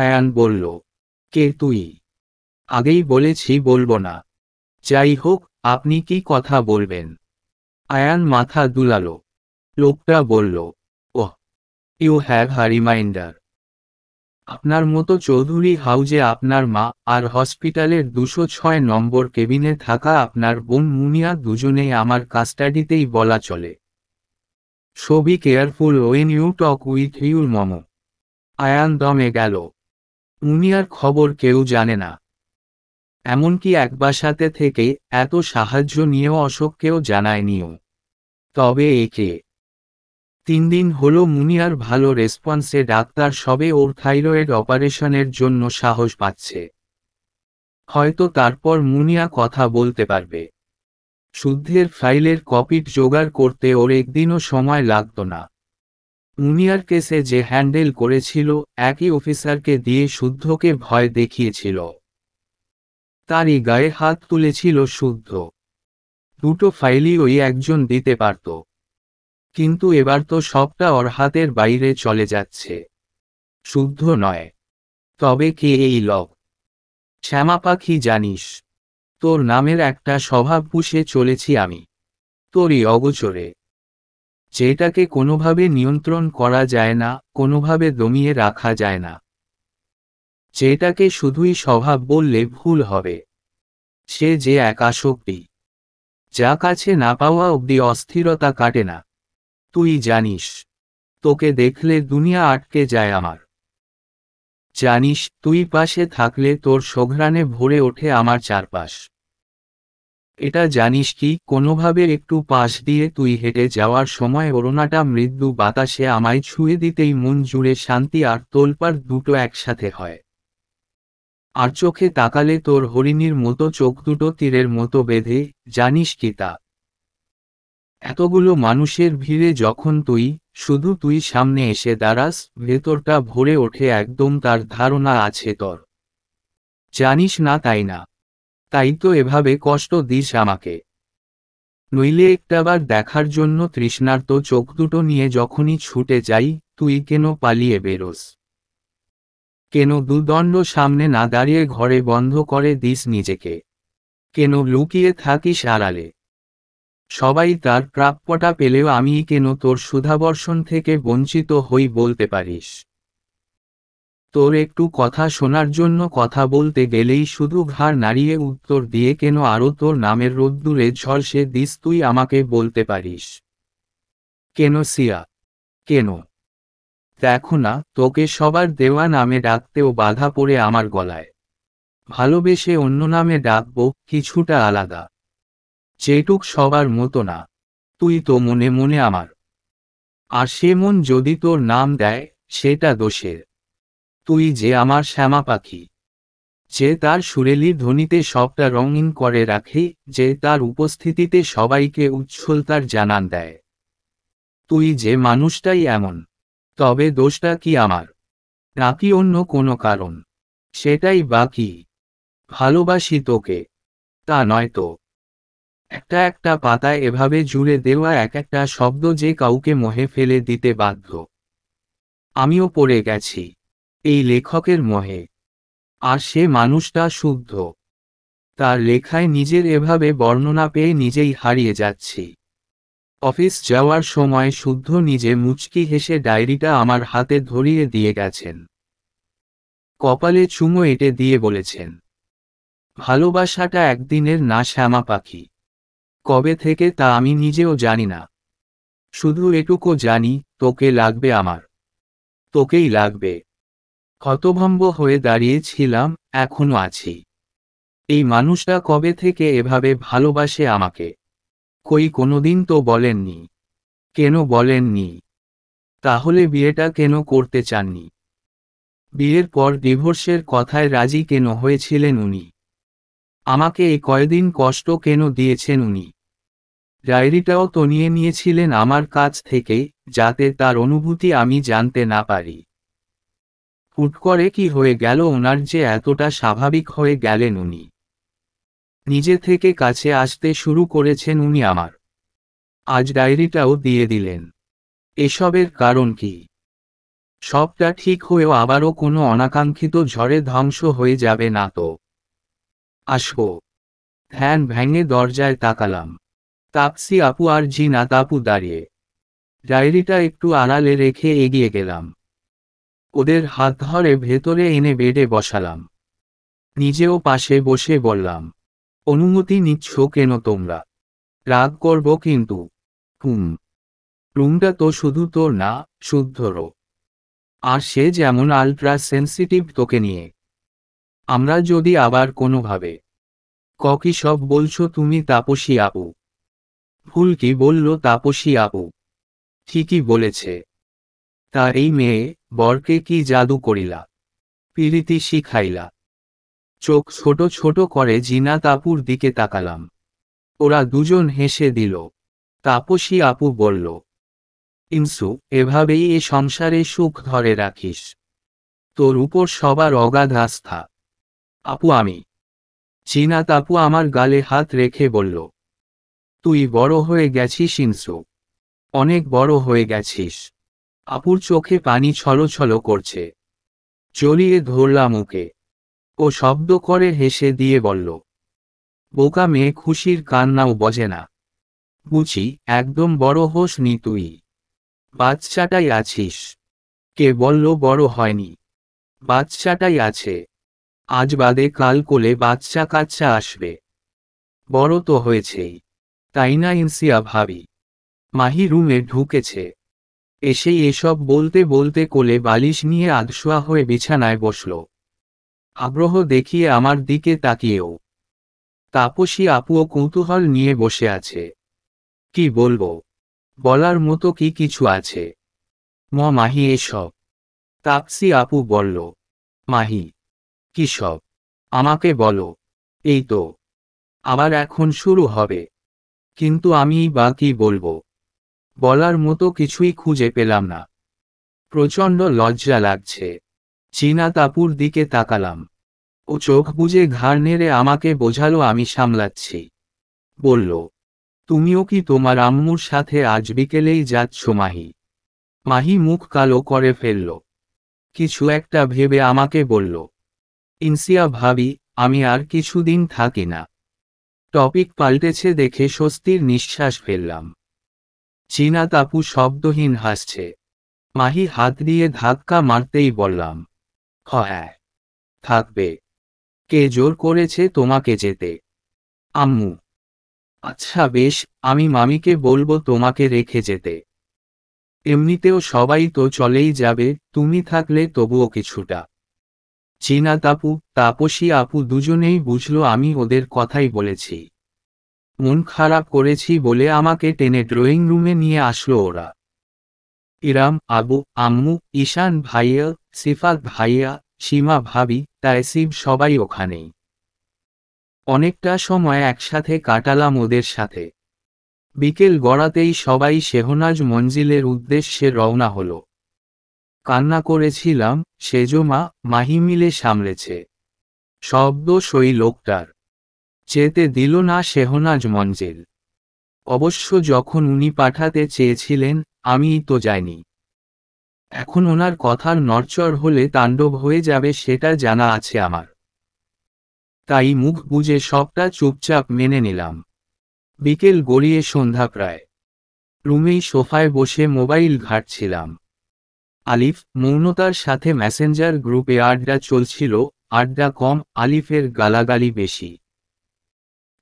আয়ান বলল কে তুই আগেই বলেছি বলবো না যাই হোক আপনি কি কথা বলবেন আয়ান মাথা দুলালো লোকটা বলল oh you have a reminder আপনার মতো চৌধুরী হাউজে আপনার মা আর হসপিটালের দুশো ছয় নম্বর কেবিনে থাকা আপনার বোন মুনিয়া দুজনেই আমার কাস্টাডিতেই বলা চলে so be careful when you talk with your mom Ayan দমে গেল মুনিয়ার খবর কেউ জানে না এমনকি এক বাসাতে থেকে এত সাহায্য নিয়েও অশোককেও জানায়নিও তবে একে তিন দিন হল মুনিয়ার ভালো রেসপন্সে ডাক্তার সবে ওর থাইরয়েড অপারেশনের জন্য সাহস পাচ্ছে হয়তো তারপর মুনিয়া কথা বলতে পারবে শুদ্ধের ফাইলের কপিট জোগাড় করতে ওর একদিনও সময় লাগত না মুনিয়ার কেসে যে হ্যান্ডেল করেছিল একই অফিসারকে দিয়ে শুদ্ধকে ভয় দেখিয়েছিল তারই গায়ে হাত তুলেছিল শুদ্ধ দুটো ফাইলই ওই একজন দিতে পারত কিন্তু এবার তো সবটা ওর হাতের বাইরে চলে যাচ্ছে শুদ্ধ নয় তবে কে এই লব শ্যামা পাখি জানিস তোর নামের একটা স্বভাব পুষে চলেছি আমি তোরই অগোচরে যেটাকে কোনোভাবে নিয়ন্ত্রণ করা যায় না কোনোভাবে দমিয়ে রাখা যায় না যেটাকে শুধুই স্বভাব বললে ভুল হবে সে যে একাশক্তি যা কাছে না পাওয়া অব্দি অস্থিরতা কাটে না তুই জানিস তোকে দেখলে দুনিয়া আটকে যায় আমার জানিস তুই পাশে থাকলে তোর সঘ্রাণে ভরে ওঠে আমার চারপাশ এটা জানিস কি কোনোভাবে একটু পাশ দিয়ে তুই হেঁটে যাওয়ার সময় ওড়নাটা মৃদু বাতাসে আমায় ছুঁয়ে দিতেই মন জুড়ে শান্তি আর তোলপার দুটো একসাথে হয় আর চোখে তাকালে তোর হরিণীর মতো চোখ দুটো তীরের মতো বেঁধে জানিস কি তা এতগুলো মানুষের ভিড়ে যখন তুই শুধু তুই সামনে এসে দাঁড়াস ভেতরটা ভরে ওঠে একদম তার ধারণা আছে তোর জানিস না তাই না তাই তো এভাবে কষ্ট দিস আমাকে নইলে একটাবার দেখার জন্য তৃষ্ণার্ত চোখ দুটো নিয়ে যখনই ছুটে যাই তুই কেন পালিয়ে বেরোস কেন দুদণ্ড সামনে না দাঁড়িয়ে ঘরে বন্ধ করে দিস নিজেকে কেন লুকিয়ে থাকিস আড়ালে সবাই তার প্রাপ্যটা পেলেও আমি কেন তোর সুধাবর্ষণ থেকে বঞ্চিত হই বলতে পারিস তোর একটু কথা শোনার জন্য কথা বলতে গেলেই শুধু ঘাড় নাড়িয়ে উত্তর দিয়ে কেন আরও তোর নামের রোদ্দুরে ঝলসে দিস তুই আমাকে বলতে পারিস কেন সিয়া কেন দেখো না তোকে সবার দেওয়া নামে ডাকতেও বাধা পড়ে আমার গলায় ভালোবেসে অন্য নামে ডাকবো কিছুটা আলাদা যেটুক সবার মতো না তুই তো মনে মনে আমার আর সে মন যদি তোর নাম দেয় সেটা দোষের তুই যে আমার শ্যামা পাখি যে তার সুরেলি ধ্বনিতে সবটা রঙিন করে রাখে যে তার উপস্থিতিতে সবাইকে তার জানান দেয় তুই যে মানুষটাই এমন তবে দোষটা কি আমার নাকি অন্য কোনো কারণ সেটাই বাকি ভালোবাসি তোকে তা নয় তো একটা একটা পাতায় এভাবে জুড়ে দেওয়া এক একটা শব্দ যে কাউকে মহে ফেলে দিতে বাধ্য আমিও পড়ে গেছি এই লেখকের মহে আর সে মানুষটা শুদ্ধ তার লেখায় নিজের এভাবে বর্ণনা পেয়ে নিজেই হারিয়ে যাচ্ছি অফিস যাওয়ার সময় শুদ্ধ নিজে মুচকি হেসে ডায়েরিটা আমার হাতে ধরিয়ে দিয়ে গেছেন কপালে চুমো এঁটে দিয়ে বলেছেন ভালোবাসাটা একদিনের না শ্যামা পাখি কবে থেকে তা আমি নিজেও জানি না শুধু এটুকু জানি তোকে লাগবে আমার তোকেই লাগবে হতভম্ব হয়ে দাঁড়িয়েছিলাম এখনো আছি এই মানুষটা কবে থেকে এভাবে ভালোবাসে আমাকে কই কোনোদিন তো বলেননি কেন বলেননি তাহলে বিয়েটা কেন করতে চাননি বিয়ের পর ডিভোর্সের কথায় রাজি কেন হয়েছিলেন উনি আমাকে এ কয়দিন কষ্ট কেন দিয়েছেন উনি ডায়েরিটাও তো নিয়ে নিয়েছিলেন আমার কাছ থেকে যাতে তার অনুভূতি আমি জানতে না পারি ফুট করে কি হয়ে গেল ওনার যে এতটা স্বাভাবিক হয়ে গেলেন উনি নিজে থেকে কাছে আসতে শুরু করেছেন উনি আমার আজ ডায়েরিটাও দিয়ে দিলেন এসবের কারণ কি সবটা ঠিক হয়েও আবারও কোনো অনাকাঙ্ক্ষিত ঝড়ে ধ্বংস হয়ে যাবে না তো আসবো ধ্যান ভ্যাঙে দরজায় তাকালাম তাপসি আপু আর জি না তাপু দাঁড়িয়ে ডায়েরিটা একটু আড়ালে রেখে এগিয়ে গেলাম ওদের হাত ধরে ভেতরে এনে বেডে বসালাম নিজেও পাশে বসে বললাম অনুমতি নিচ্ছ কেন তোমরা রাগ করব কিন্তু হুম রুমটা তো শুধু তোর না শুদ্ধরও আর সে যেমন আলট্রা সেন্সিটিভ তোকে নিয়ে আমরা যদি আবার কোনোভাবে ককি সব বলছো তুমি তাপসী আবু ভুল কি বলল তাপসী আবু ঠিকই বলেছে তা এই মেয়ে বরকে কি জাদু করিলা পিরিতি শিখাইলা চোখ ছোট ছোট করে জিনা তাপুর দিকে তাকালাম ওরা দুজন হেসে দিল তাপসী আপু বলল ইনসু এভাবেই এ সংসারে সুখ ধরে রাখিস তোর উপর সবার অগাধ আস্থা আপু আমি চিনা আপু আমার গালে হাত রেখে বলল তুই বড় হয়ে গেছিস ইনসু অনেক বড় হয়ে গেছিস আপুর চোখে পানি ছলো ছলো করছে জড়িয়ে ধরলাম ওকে ও শব্দ করে হেসে দিয়ে বলল বোকা মেয়ে খুশির কান্নাও বজে না বুঝি একদম বড় হোস নি তুই বাচ্চাটাই আছিস কে বলল বড় হয়নি বাচ্চাটাই আছে আজ বাদে কাল কোলে বাচ্চা কাচ্চা আসবে বড় তো হয়েছেই তাই না ইনসিয়া ভাবি মাহি রুমে ঢুকেছে এসেই এসব বলতে বলতে কোলে বালিশ নিয়ে আদশোয়া হয়ে বিছানায় বসল আগ্রহ দেখিয়ে আমার দিকে তাকিয়েও তাপসী আপুও কৌতূহল নিয়ে বসে আছে কি বলবো বলার মতো কি কিছু আছে ম মাহি এসব তাপসি আপু বলল মাহি কি সব আমাকে বলো এই তো আবার এখন শুরু হবে কিন্তু আমি বা কি বলবো বলার মতো কিছুই খুঁজে পেলাম না প্রচণ্ড লজ্জা লাগছে চীনা তাপুর দিকে তাকালাম ও চোখ বুঝে ঘাড় নেড়ে আমাকে বোঝালো আমি সামলাচ্ছি বলল তুমিও কি তোমার আম্মুর সাথে আজ বিকেলেই যাচ্ছ মাহি মাহি মুখ কালো করে ফেলল কিছু একটা ভেবে আমাকে বলল ইনসিয়া ভাবি আমি আর কিছুদিন থাকি না টপিক পাল্টেছে দেখে স্বস্তির নিঃশ্বাস ফেললাম চীনা তাপু শব্দহীন হাসছে মাহি হাত দিয়ে ধাক্কা মারতেই বললাম হ্যাঁ থাকবে কে জোর করেছে তোমাকে যেতে আম্মু আচ্ছা বেশ আমি মামিকে বলবো তোমাকে রেখে যেতে এমনিতেও সবাই তো চলেই যাবে তুমি থাকলে তবুও কিছুটা জিনাত তাপু তাপসী আপু দুজনেই বুঝল আমি ওদের কথাই বলেছি মন খারাপ করেছি বলে আমাকে টেনে ড্রয়িং রুমে নিয়ে আসলো ওরা ইরাম আবু আম্মু ঈশান ভাইয়া সিফাত ভাইয়া সীমা ভাবি তাইসিব সবাই ওখানেই অনেকটা সময় একসাথে কাটালাম ওদের সাথে বিকেল গড়াতেই সবাই শেহনাজ মঞ্জিলের উদ্দেশ্যে রওনা হলো কান্না করেছিলাম সেজো মা মাহি মিলে সামলেছে শব্দ সই লোকটার চেতে দিল না সেহনাজ মঞ্জিল অবশ্য যখন উনি পাঠাতে চেয়েছিলেন আমিই তো যাইনি এখন ওনার কথার নরচর হলে তাণ্ডব হয়ে যাবে সেটা জানা আছে আমার তাই মুখ বুঝে সবটা চুপচাপ মেনে নিলাম বিকেল গড়িয়ে সন্ধ্যা প্রায় রুমেই সোফায় বসে মোবাইল ঘাটছিলাম আলিফ মৌনতার সাথে ম্যাসেঞ্জার গ্রুপে আড্ডা চলছিল আড্ডা কম আলিফের গালাগালি বেশি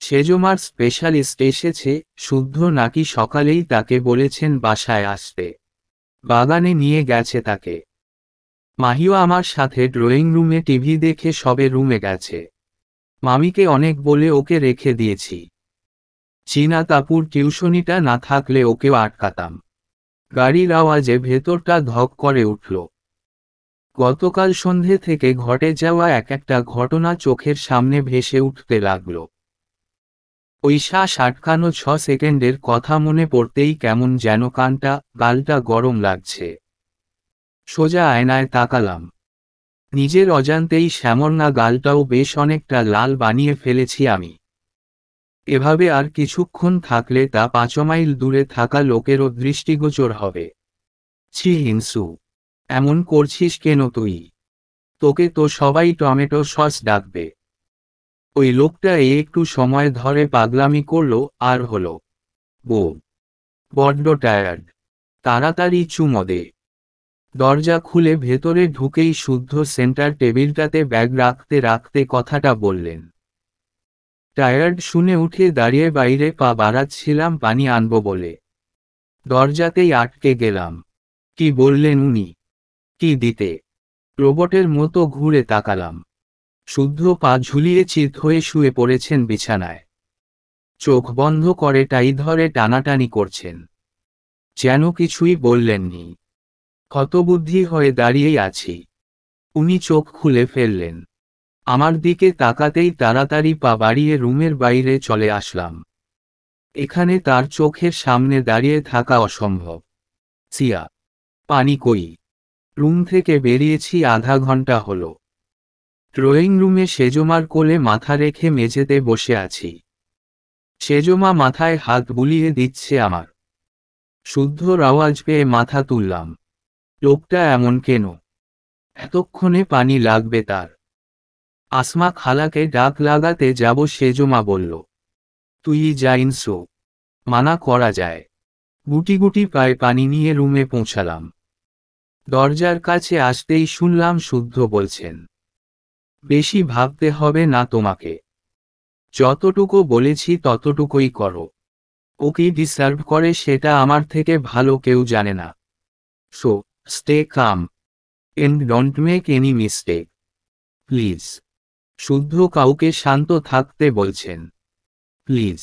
সেজমার স্পেশালিস্ট এসেছে শুদ্ধ নাকি সকালেই তাকে বলেছেন বাসায় আসতে বাগানে নিয়ে গেছে তাকে মাহিও আমার সাথে ড্রয়িং রুমে টিভি দেখে সবে রুমে গেছে মামিকে অনেক বলে ওকে রেখে দিয়েছি চীনা কাপুর টিউশনিটা না থাকলে ওকেও আটকাতাম গাড়ির আওয়াজে ভেতরটা ধক করে উঠল গতকাল সন্ধে থেকে ঘটে যাওয়া এক একটা ঘটনা চোখের সামনে ভেসে উঠতে লাগল ওই শ্বাস আটকানো ছ সেকেন্ডের কথা মনে পড়তেই কেমন যেন কানটা গালটা গরম লাগছে সোজা আয়নায় তাকালাম নিজের অজান্তেই শ্যামরনা গালটাও বেশ অনেকটা লাল বানিয়ে ফেলেছি আমি এভাবে আর কিছুক্ষণ থাকলে তা পাঁচ মাইল দূরে থাকা লোকেরও দৃষ্টিগোচর হবে ছি হিংসু এমন করছিস কেন তুই তোকে তো সবাই টমেটো সস ডাকবে ওই লোকটা এ একটু সময় ধরে পাগলামি করল আর হল বো বড্ড টায়ার্ড তাড়াতাড়ি চুমদে দরজা খুলে ভেতরে ঢুকেই শুদ্ধ সেন্টার টেবিলটাতে ব্যাগ রাখতে রাখতে কথাটা বললেন টায়ার্ড শুনে উঠে দাঁড়িয়ে বাইরে পা বাড়াচ্ছিলাম পানি আনবো বলে দরজাতেই আটকে গেলাম কি বললেন উনি কি দিতে রোবটের মতো ঘুরে তাকালাম শুদ্ধ পা ঝুলিয়ে চিত হয়ে শুয়ে পড়েছেন বিছানায় চোখ বন্ধ করে টাই ধরে টানাটানি করছেন যেন কিছুই বললেননি ক্ষতবুদ্ধি হয়ে দাঁড়িয়েই আছি উনি চোখ খুলে ফেললেন আমার দিকে তাকাতেই তাড়াতাড়ি পা বাড়িয়ে রুমের বাইরে চলে আসলাম এখানে তার চোখের সামনে দাঁড়িয়ে থাকা অসম্ভব সিয়া পানি কই রুম থেকে বেরিয়েছি আধা ঘন্টা হল ড্রয়িং রুমে সেজমার কোলে মাথা রেখে মেঝেতে বসে আছি সেজমা মাথায় হাত বুলিয়ে দিচ্ছে আমার শুদ্ধ আওয়াজ পেয়ে মাথা তুললাম লোকটা এমন কেন এতক্ষণে পানি লাগবে তার আসমা খালাকে ডাক লাগাতে যাব সেজমা বলল তুই যাইনসো মানা করা যায় গুটি গুটি পায় পানি নিয়ে রুমে পৌঁছালাম দরজার কাছে আসতেই শুনলাম শুদ্ধ বলছেন বেশি ভাবতে হবে না তোমাকে যতটুকু বলেছি ততটুকুই করো ও কি ডিসার্ভ করে সেটা আমার থেকে ভালো কেউ জানে না so stay calm and don't make any mistake please Shuddho কাউকে শান্ত থাকতে বলছেন প্লিজ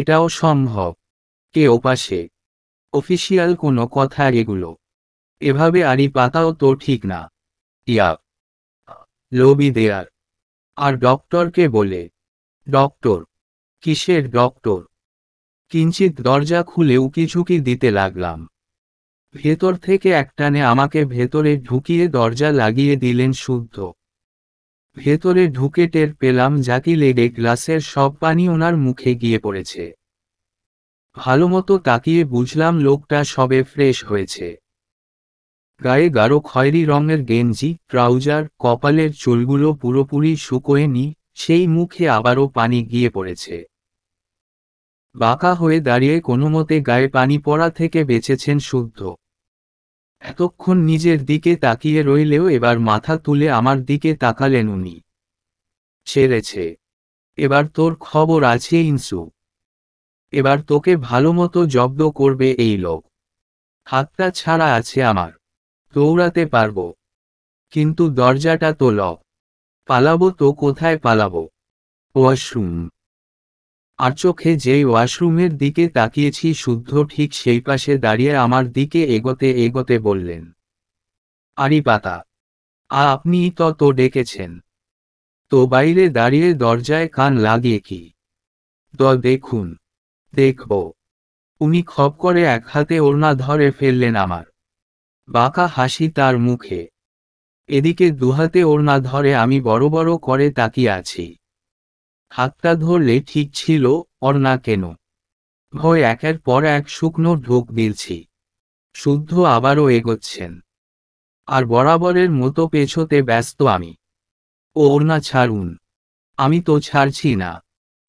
এটাও সম্ভব কে ওপাশে অফিসিয়াল কোনো কথা এগুলো এভাবে আরই পাতাও তো ঠিক না ইয়া লবি দেয়ার আর ডক্টরকে বলে ডক্টর কিসের ডক্টর কিঞ্চিত দরজা খুলে উকিঝুঁকি দিতে লাগলাম ভেতর থেকে একটানে আমাকে ভেতরে ঢুকিয়ে দরজা লাগিয়ে দিলেন শুদ্ধ ভেতরে ঢুকে টের পেলাম জাতি লেগে গ্লাসের সব পানি ওনার মুখে গিয়ে পড়েছে ভালোমতো তাকিয়ে বুঝলাম লোকটা সবে ফ্রেশ হয়েছে গায়ে গাঢ় খয়েরি রঙের গেঞ্জি ট্রাউজার কপালের চুলগুলো পুরোপুরি শুকোয়নি সেই মুখে আবারও পানি গিয়ে পড়েছে বাঁকা হয়ে দাঁড়িয়ে কোনো মতে গায়ে পানি পড়া থেকে বেঁচেছেন শুদ্ধ এতক্ষণ নিজের দিকে তাকিয়ে রইলেও এবার মাথা তুলে আমার দিকে তাকালেন উনি ছেড়েছে এবার তোর খবর আছে ইনসু এবার তোকে ভালোমতো জব্দ করবে এই লোক হাতটা ছাড়া আছে আমার দৌড়াতে পারবো কিন্তু দরজাটা তো ল পালাবো তো কোথায় পালাবো ওয়াশরুম আর চোখে যেই ওয়াশরুমের দিকে তাকিয়েছি শুদ্ধ ঠিক সেই পাশে দাঁড়িয়ে আমার দিকে এগোতে এগোতে বললেন আরি পাতা আ আপনি তো তো ডেকেছেন তো বাইরে দাঁড়িয়ে দরজায় কান লাগিয়ে কি দ দেখুন দেখব উনি খপ করে এক হাতে ওড়না ধরে ফেললেন আমার বাঁকা হাসি তার মুখে এদিকে দুহাতে ওড়না ধরে আমি বড় বড় করে তাকিয়ে আছি হাতটা ধরলে ঠিক ছিল অর না কেন ভয় একের পর এক শুকনো ঢোক দিলছি শুদ্ধ আবারও এগোচ্ছেন আর বরাবরের মতো পেছোতে ব্যস্ত আমি ও ওর না ছাড়ুন আমি তো ছাড়ছি না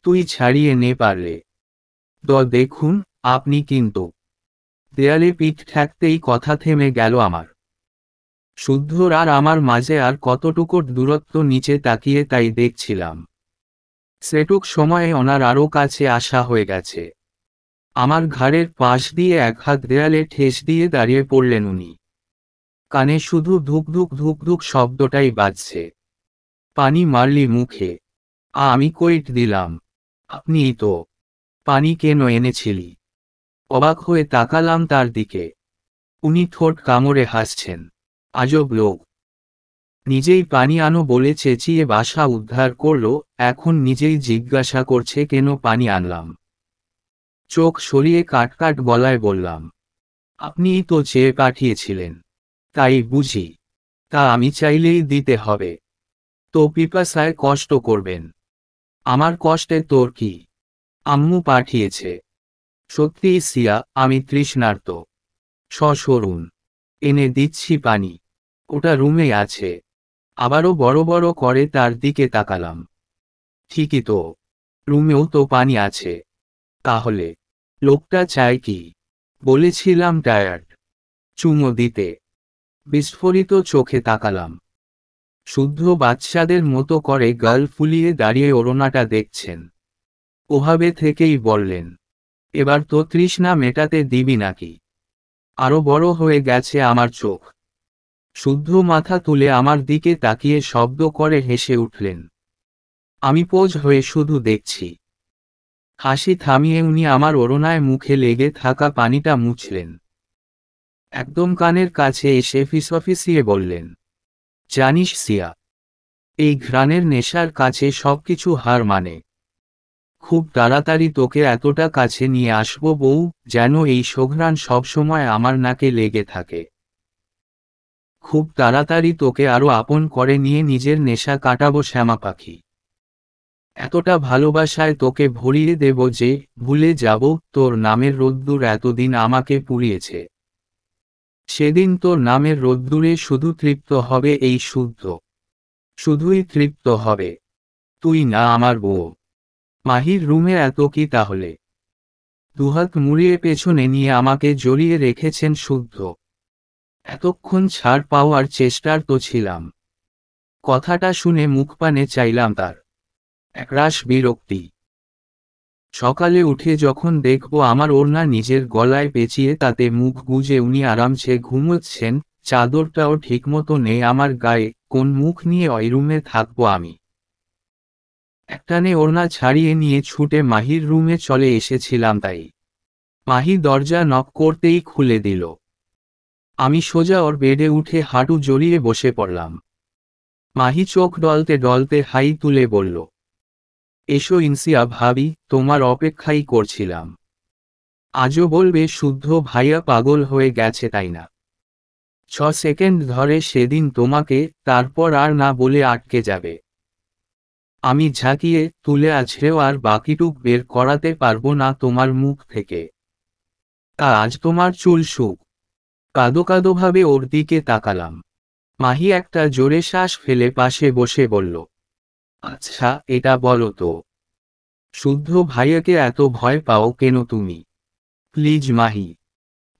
তুই ছাড়িয়ে নে পারলে দ দেখুন আপনি কিন্তু দেয়ালে পিঠ ঠেকতেই কথা থেমে গেল আমার শুদ্ধর আর আমার মাঝে আর কতটুকুর দূরত্ব নিচে তাকিয়ে তাই দেখছিলাম সেটুক সময়ে ওনার আরও কাছে আসা হয়ে গেছে আমার ঘাড়ের পাশ দিয়ে এক হাত দেয়ালে ঠেস দিয়ে দাঁড়িয়ে পড়লেন উনি কানে শুধু ধুক ধুক ধুক ধুক শব্দটাই বাজছে পানি মারলি মুখে আমি কইট দিলাম আপনিই তো পানি কেন এনেছিলি অবাক হয়ে তাকালাম তার দিকে উনি ঠোঁট কামড়ে হাসছেন আজব লোক নিজেই পানি আনো বলে চেঁচিয়ে বাসা উদ্ধার করল এখন নিজেই জিজ্ঞাসা করছে কেন পানি আনলাম চোখ সরিয়ে কাটকাট বলায় বললাম আপনিই তো চেয়ে পাঠিয়েছিলেন তাই বুঝি তা আমি চাইলেই দিতে হবে তো পিপাসায় কষ্ট করবেন আমার কষ্টে তোর কি আম্মু পাঠিয়েছে সত্যি সিয়া আমি তৃষ্ণার্ত সসরুন এনে দিচ্ছি পানি ওটা রুমে আছে আবারও বড় বড় করে তার দিকে তাকালাম ঠিকই তো রুমেও তো পানি আছে তাহলে লোকটা চায় কি বলেছিলাম টায়ার্ড চুমো দিতে বিস্ফোরিত চোখে তাকালাম শুদ্ধ বাচ্চাদের মতো করে গাল ফুলিয়ে দাঁড়িয়ে ওরোনাটা দেখছেন ওভাবে থেকেই বললেন এবার তো তৃষ্ণা মেটাতে দিবি নাকি আরও বড় হয়ে গেছে আমার চোখ শুদ্ধ মাথা তুলে আমার দিকে তাকিয়ে শব্দ করে হেসে উঠলেন আমি পোজ হয়ে শুধু দেখছি হাসি থামিয়ে উনি আমার ওড়নায় মুখে লেগে থাকা পানিটা মুছলেন একদম কানের কাছে এসে ফিসফিসিয়ে বললেন জানিস সিয়া এই ঘ্রাণের নেশার কাছে সবকিছু হার মানে খুব তাড়াতাড়ি তোকে এতটা কাছে নিয়ে আসব বউ যেন এই সব সবসময় আমার নাকে লেগে থাকে খুব তাড়াতাড়ি তোকে আরো আপন করে নিয়ে নিজের নেশা কাটাবো শ্যামা পাখি এতটা ভালোবাসায় তোকে ভরিয়ে দেব যে ভুলে যাব তোর নামের রোদ্দুর এতদিন আমাকে পুড়িয়েছে সেদিন তোর নামের রোদ্দুরে শুধু তৃপ্ত হবে এই শুদ্ধ শুধুই তৃপ্ত হবে তুই না আমার বউ মাহির রুমে এত কি তাহলে দুহাত মুড়িয়ে পেছনে নিয়ে আমাকে জড়িয়ে রেখেছেন শুদ্ধ এতক্ষণ ছাড় পাওয়ার চেষ্টার তো ছিলাম কথাটা শুনে মুখ পানে চাইলাম তার একরাশ বিরক্তি সকালে উঠে যখন দেখব আমার ওড়না নিজের গলায় পেঁচিয়ে তাতে মুখ গুজে উনি আরামসে ঘুমোচ্ছেন চাদরটাও ঠিকমতো নেই আমার গায়ে কোন মুখ নিয়ে ওই রুমে থাকবো আমি একটানে ওড়না ছাড়িয়ে নিয়ে ছুটে মাহির রুমে চলে এসেছিলাম তাই মাহি দরজা নক করতেই খুলে দিল আমি সোজা ওর বেডে উঠে হাঁটু জড়িয়ে বসে পড়লাম মাহি চোখ ডলতে ডলতে হাই তুলে বলল এসো ইনসিয়া ভাবি তোমার অপেক্ষাই করছিলাম আজও বলবে শুদ্ধ ভাইয়া পাগল হয়ে গেছে তাই না ছ সেকেন্ড ধরে সেদিন তোমাকে তারপর আর না বলে আটকে যাবে আমি ঝাঁকিয়ে তুলে আছড়েও আর বাকিটুক বের করাতে পারবো না তোমার মুখ থেকে তা আজ তোমার চুল সুখ কাঁদো ভাবে ওর দিকে তাকালাম মাহি একটা জোরে শ্বাস ফেলে পাশে বসে বলল আচ্ছা এটা বলো তো শুদ্ধ ভাইয়াকে এত ভয় পাও কেন তুমি প্লিজ মাহি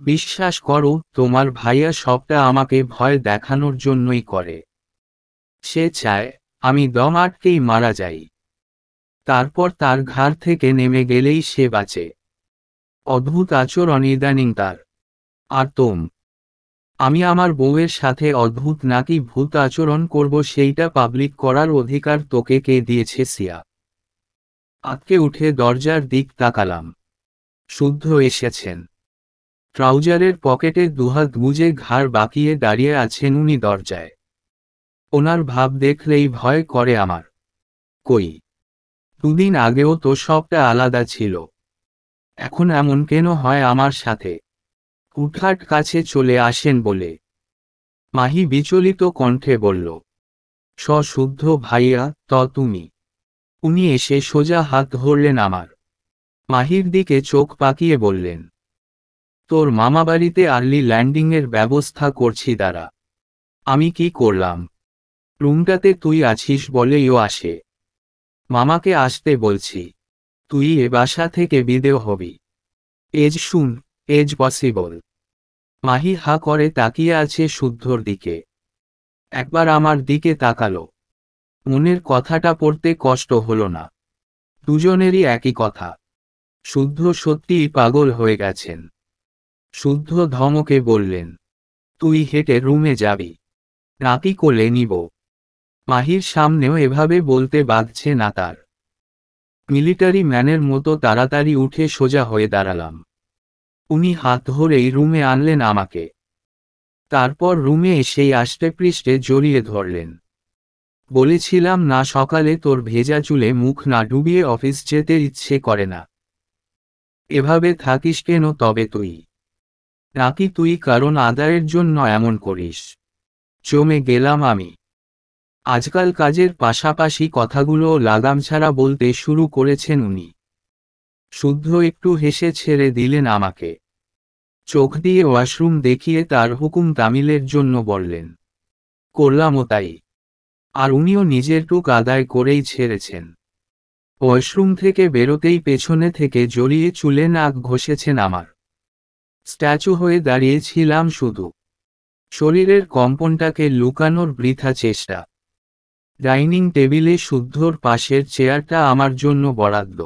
বিশ্বাস করো তোমার ভাইয়া সবটা আমাকে ভয় দেখানোর জন্যই করে সে চায় আমি দম আটকেই মারা যাই তারপর তার ঘাড় থেকে নেমে গেলেই সে বাঁচে অদ্ভুত আচরণ ইদানিং তার আর তোম আমি আমার বউয়ের সাথে অদ্ভুত নাকি ভূত আচরণ করব সেইটা পাবলিক করার অধিকার তোকে কে দিয়েছে সিয়া আতকে উঠে দরজার দিক তাকালাম শুদ্ধ এসেছেন ট্রাউজারের পকেটে দুহাত গুজে ঘাড় বাঁকিয়ে দাঁড়িয়ে আছেন উনি দরজায় ওনার ভাব দেখলেই ভয় করে আমার কই দুদিন আগেও তো সবটা আলাদা ছিল এখন এমন কেন হয় আমার সাথে হুটহাট কাছে চলে আসেন বলে মাহি বিচলিত কণ্ঠে বলল সশুদ্ধ ভাইয়া ত তুমি উনি এসে সোজা হাত ধরলেন আমার মাহির দিকে চোখ পাকিয়ে বললেন তোর মামাবাড়িতে আর্লি ল্যান্ডিংয়ের ব্যবস্থা করছি দ্বারা আমি কি করলাম রুমটাতে তুই আছিস বলেইও আসে মামাকে আসতে বলছি তুই এ বাসা থেকে বিদেও হবি as soon as possible Mahi হা করে তাকিয়ে আছে শুদ্ধর দিকে একবার আমার দিকে তাকালো মনের কথাটা পড়তে কষ্ট হল না দুজনেরই একই কথা শুদ্ধ সত্যিই পাগল হয়ে গেছেন শুদ্ধ ধমকে বললেন তুই হেঁটে রুমে যাবি নাকি কোলে নিব মাহির সামনেও এভাবে বলতে বাঁধছে না তার মিলিটারি ম্যানের মতো তাড়াতাড়ি উঠে সোজা হয়ে দাঁড়ালাম উনি হাত ধরেই রুমে আনলেন আমাকে তারপর রুমে এসেই পৃষ্ঠে জড়িয়ে ধরলেন বলেছিলাম না সকালে তোর ভেজা চুলে মুখ না ডুবিয়ে অফিস যেতে ইচ্ছে করে না এভাবে থাকিস কেন তবে তুই নাকি তুই কারণ আদায়ের জন্য এমন করিস জমে গেলাম আমি আজকাল কাজের পাশাপাশি কথাগুলো লাগাম ছাড়া বলতে শুরু করেছেন উনি শুদ্ধ একটু হেসে ছেড়ে দিলেন আমাকে চোখ দিয়ে ওয়াশরুম দেখিয়ে তার হুকুম তামিলের জন্য বললেন করলামও তাই আর উনিও নিজের টুক আদায় করেই ছেড়েছেন ওয়াশরুম থেকে বেরোতেই পেছনে থেকে জড়িয়ে চুলে নাক ঘষেছেন আমার স্ট্যাচু হয়ে দাঁড়িয়েছিলাম শুধু শরীরের কম্পনটাকে লুকানোর বৃথা চেষ্টা ডাইনিং টেবিলে শুদ্ধর পাশের চেয়ারটা আমার জন্য বরাদ্দ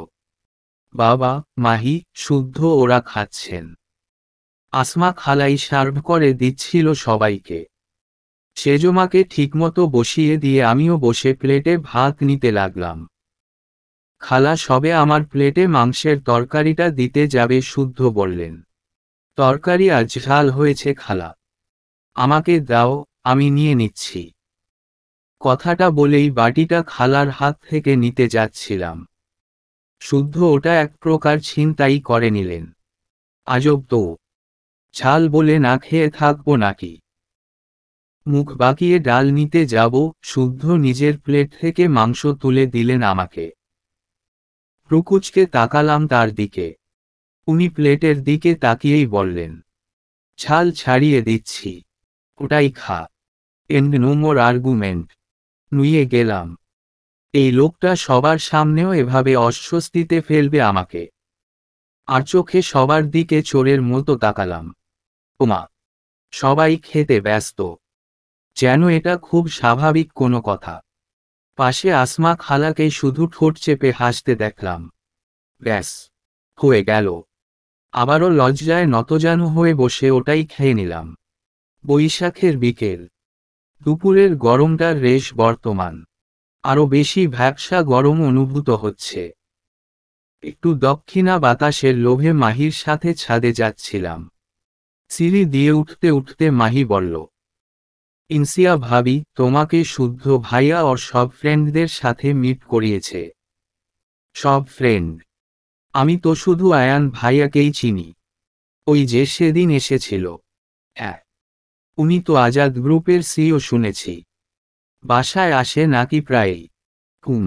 বাবা মাহি শুদ্ধ ওরা খাচ্ছেন আসমা খালাই সার্ভ করে দিচ্ছিল সবাইকে সেজমাকে ঠিকমতো বসিয়ে দিয়ে আমিও বসে প্লেটে ভাত নিতে লাগলাম খালা সবে আমার প্লেটে মাংসের তরকারিটা দিতে যাবে শুদ্ধ বললেন তরকারি আজ ঝাল হয়েছে খালা আমাকে দাও আমি নিয়ে নিচ্ছি কথাটা বলেই বাটিটা খালার হাত থেকে নিতে যাচ্ছিলাম শুদ্ধ ওটা এক প্রকার ছিনতাই করে নিলেন আজব তো ছাল বলে না খেয়ে থাকবো নাকি মুখ বাঁকিয়ে ডাল নিতে যাব শুদ্ধ নিজের প্লেট থেকে মাংস তুলে দিলেন আমাকে প্রকুচকে তাকালাম তার দিকে উনি প্লেটের দিকে তাকিয়েই বললেন ছাল ছাড়িয়ে দিচ্ছি ওটাই খা এন্ড নো মোর আর্গুমেন্ট নুয়ে গেলাম এই লোকটা সবার সামনেও এভাবে অস্বস্তিতে ফেলবে আমাকে আর চোখে সবার দিকে চোরের মতো তাকালাম উমা সবাই খেতে ব্যস্ত যেন এটা খুব স্বাভাবিক কোনো কথা পাশে আসমা খালাকে শুধু ঠোঁট চেপে হাসতে দেখলাম ব্যাস হয়ে গেল আবারও লজ্জায় নতজানু হয়ে বসে ওটাই খেয়ে নিলাম বৈশাখের বিকেল দুপুরের গরমটার রেশ বর্তমান আরও বেশি ভ্যাবসা গরম অনুভূত হচ্ছে একটু দক্ষিণা বাতাসের লোভে মাহির সাথে ছাদে যাচ্ছিলাম সিঁড়ি দিয়ে উঠতে উঠতে মাহি বলল ইনসিয়া ভাবি তোমাকে শুদ্ধ ভাইয়া ওর সব ফ্রেন্ডদের সাথে মিট করিয়েছে সব ফ্রেন্ড আমি তো শুধু আয়ান ভাইয়াকেই চিনি ওই যে সেদিন এসেছিল হ্যাঁ উনি তো আজাদ গ্রুপের সিও শুনেছি বাসায় আসে নাকি প্রায়ই হুম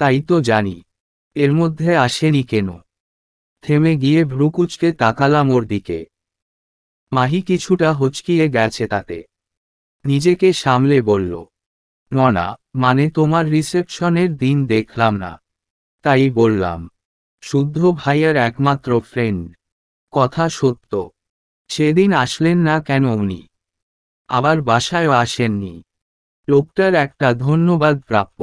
তাই তো জানি এর মধ্যে আসেনি কেন থেমে গিয়ে ভ্রুকুচকে তাকালাম ওর দিকে মাহি কিছুটা হচকিয়ে গেছে তাতে নিজেকে সামলে বলল ননা মানে তোমার রিসেপশনের দিন দেখলাম না তাই বললাম শুদ্ধ ভাইয়ার একমাত্র ফ্রেন্ড কথা সত্য সেদিন আসলেন না কেন উনি আবার বাসায়ও আসেননি লোকটার একটা ধন্যবাদ প্রাপ্য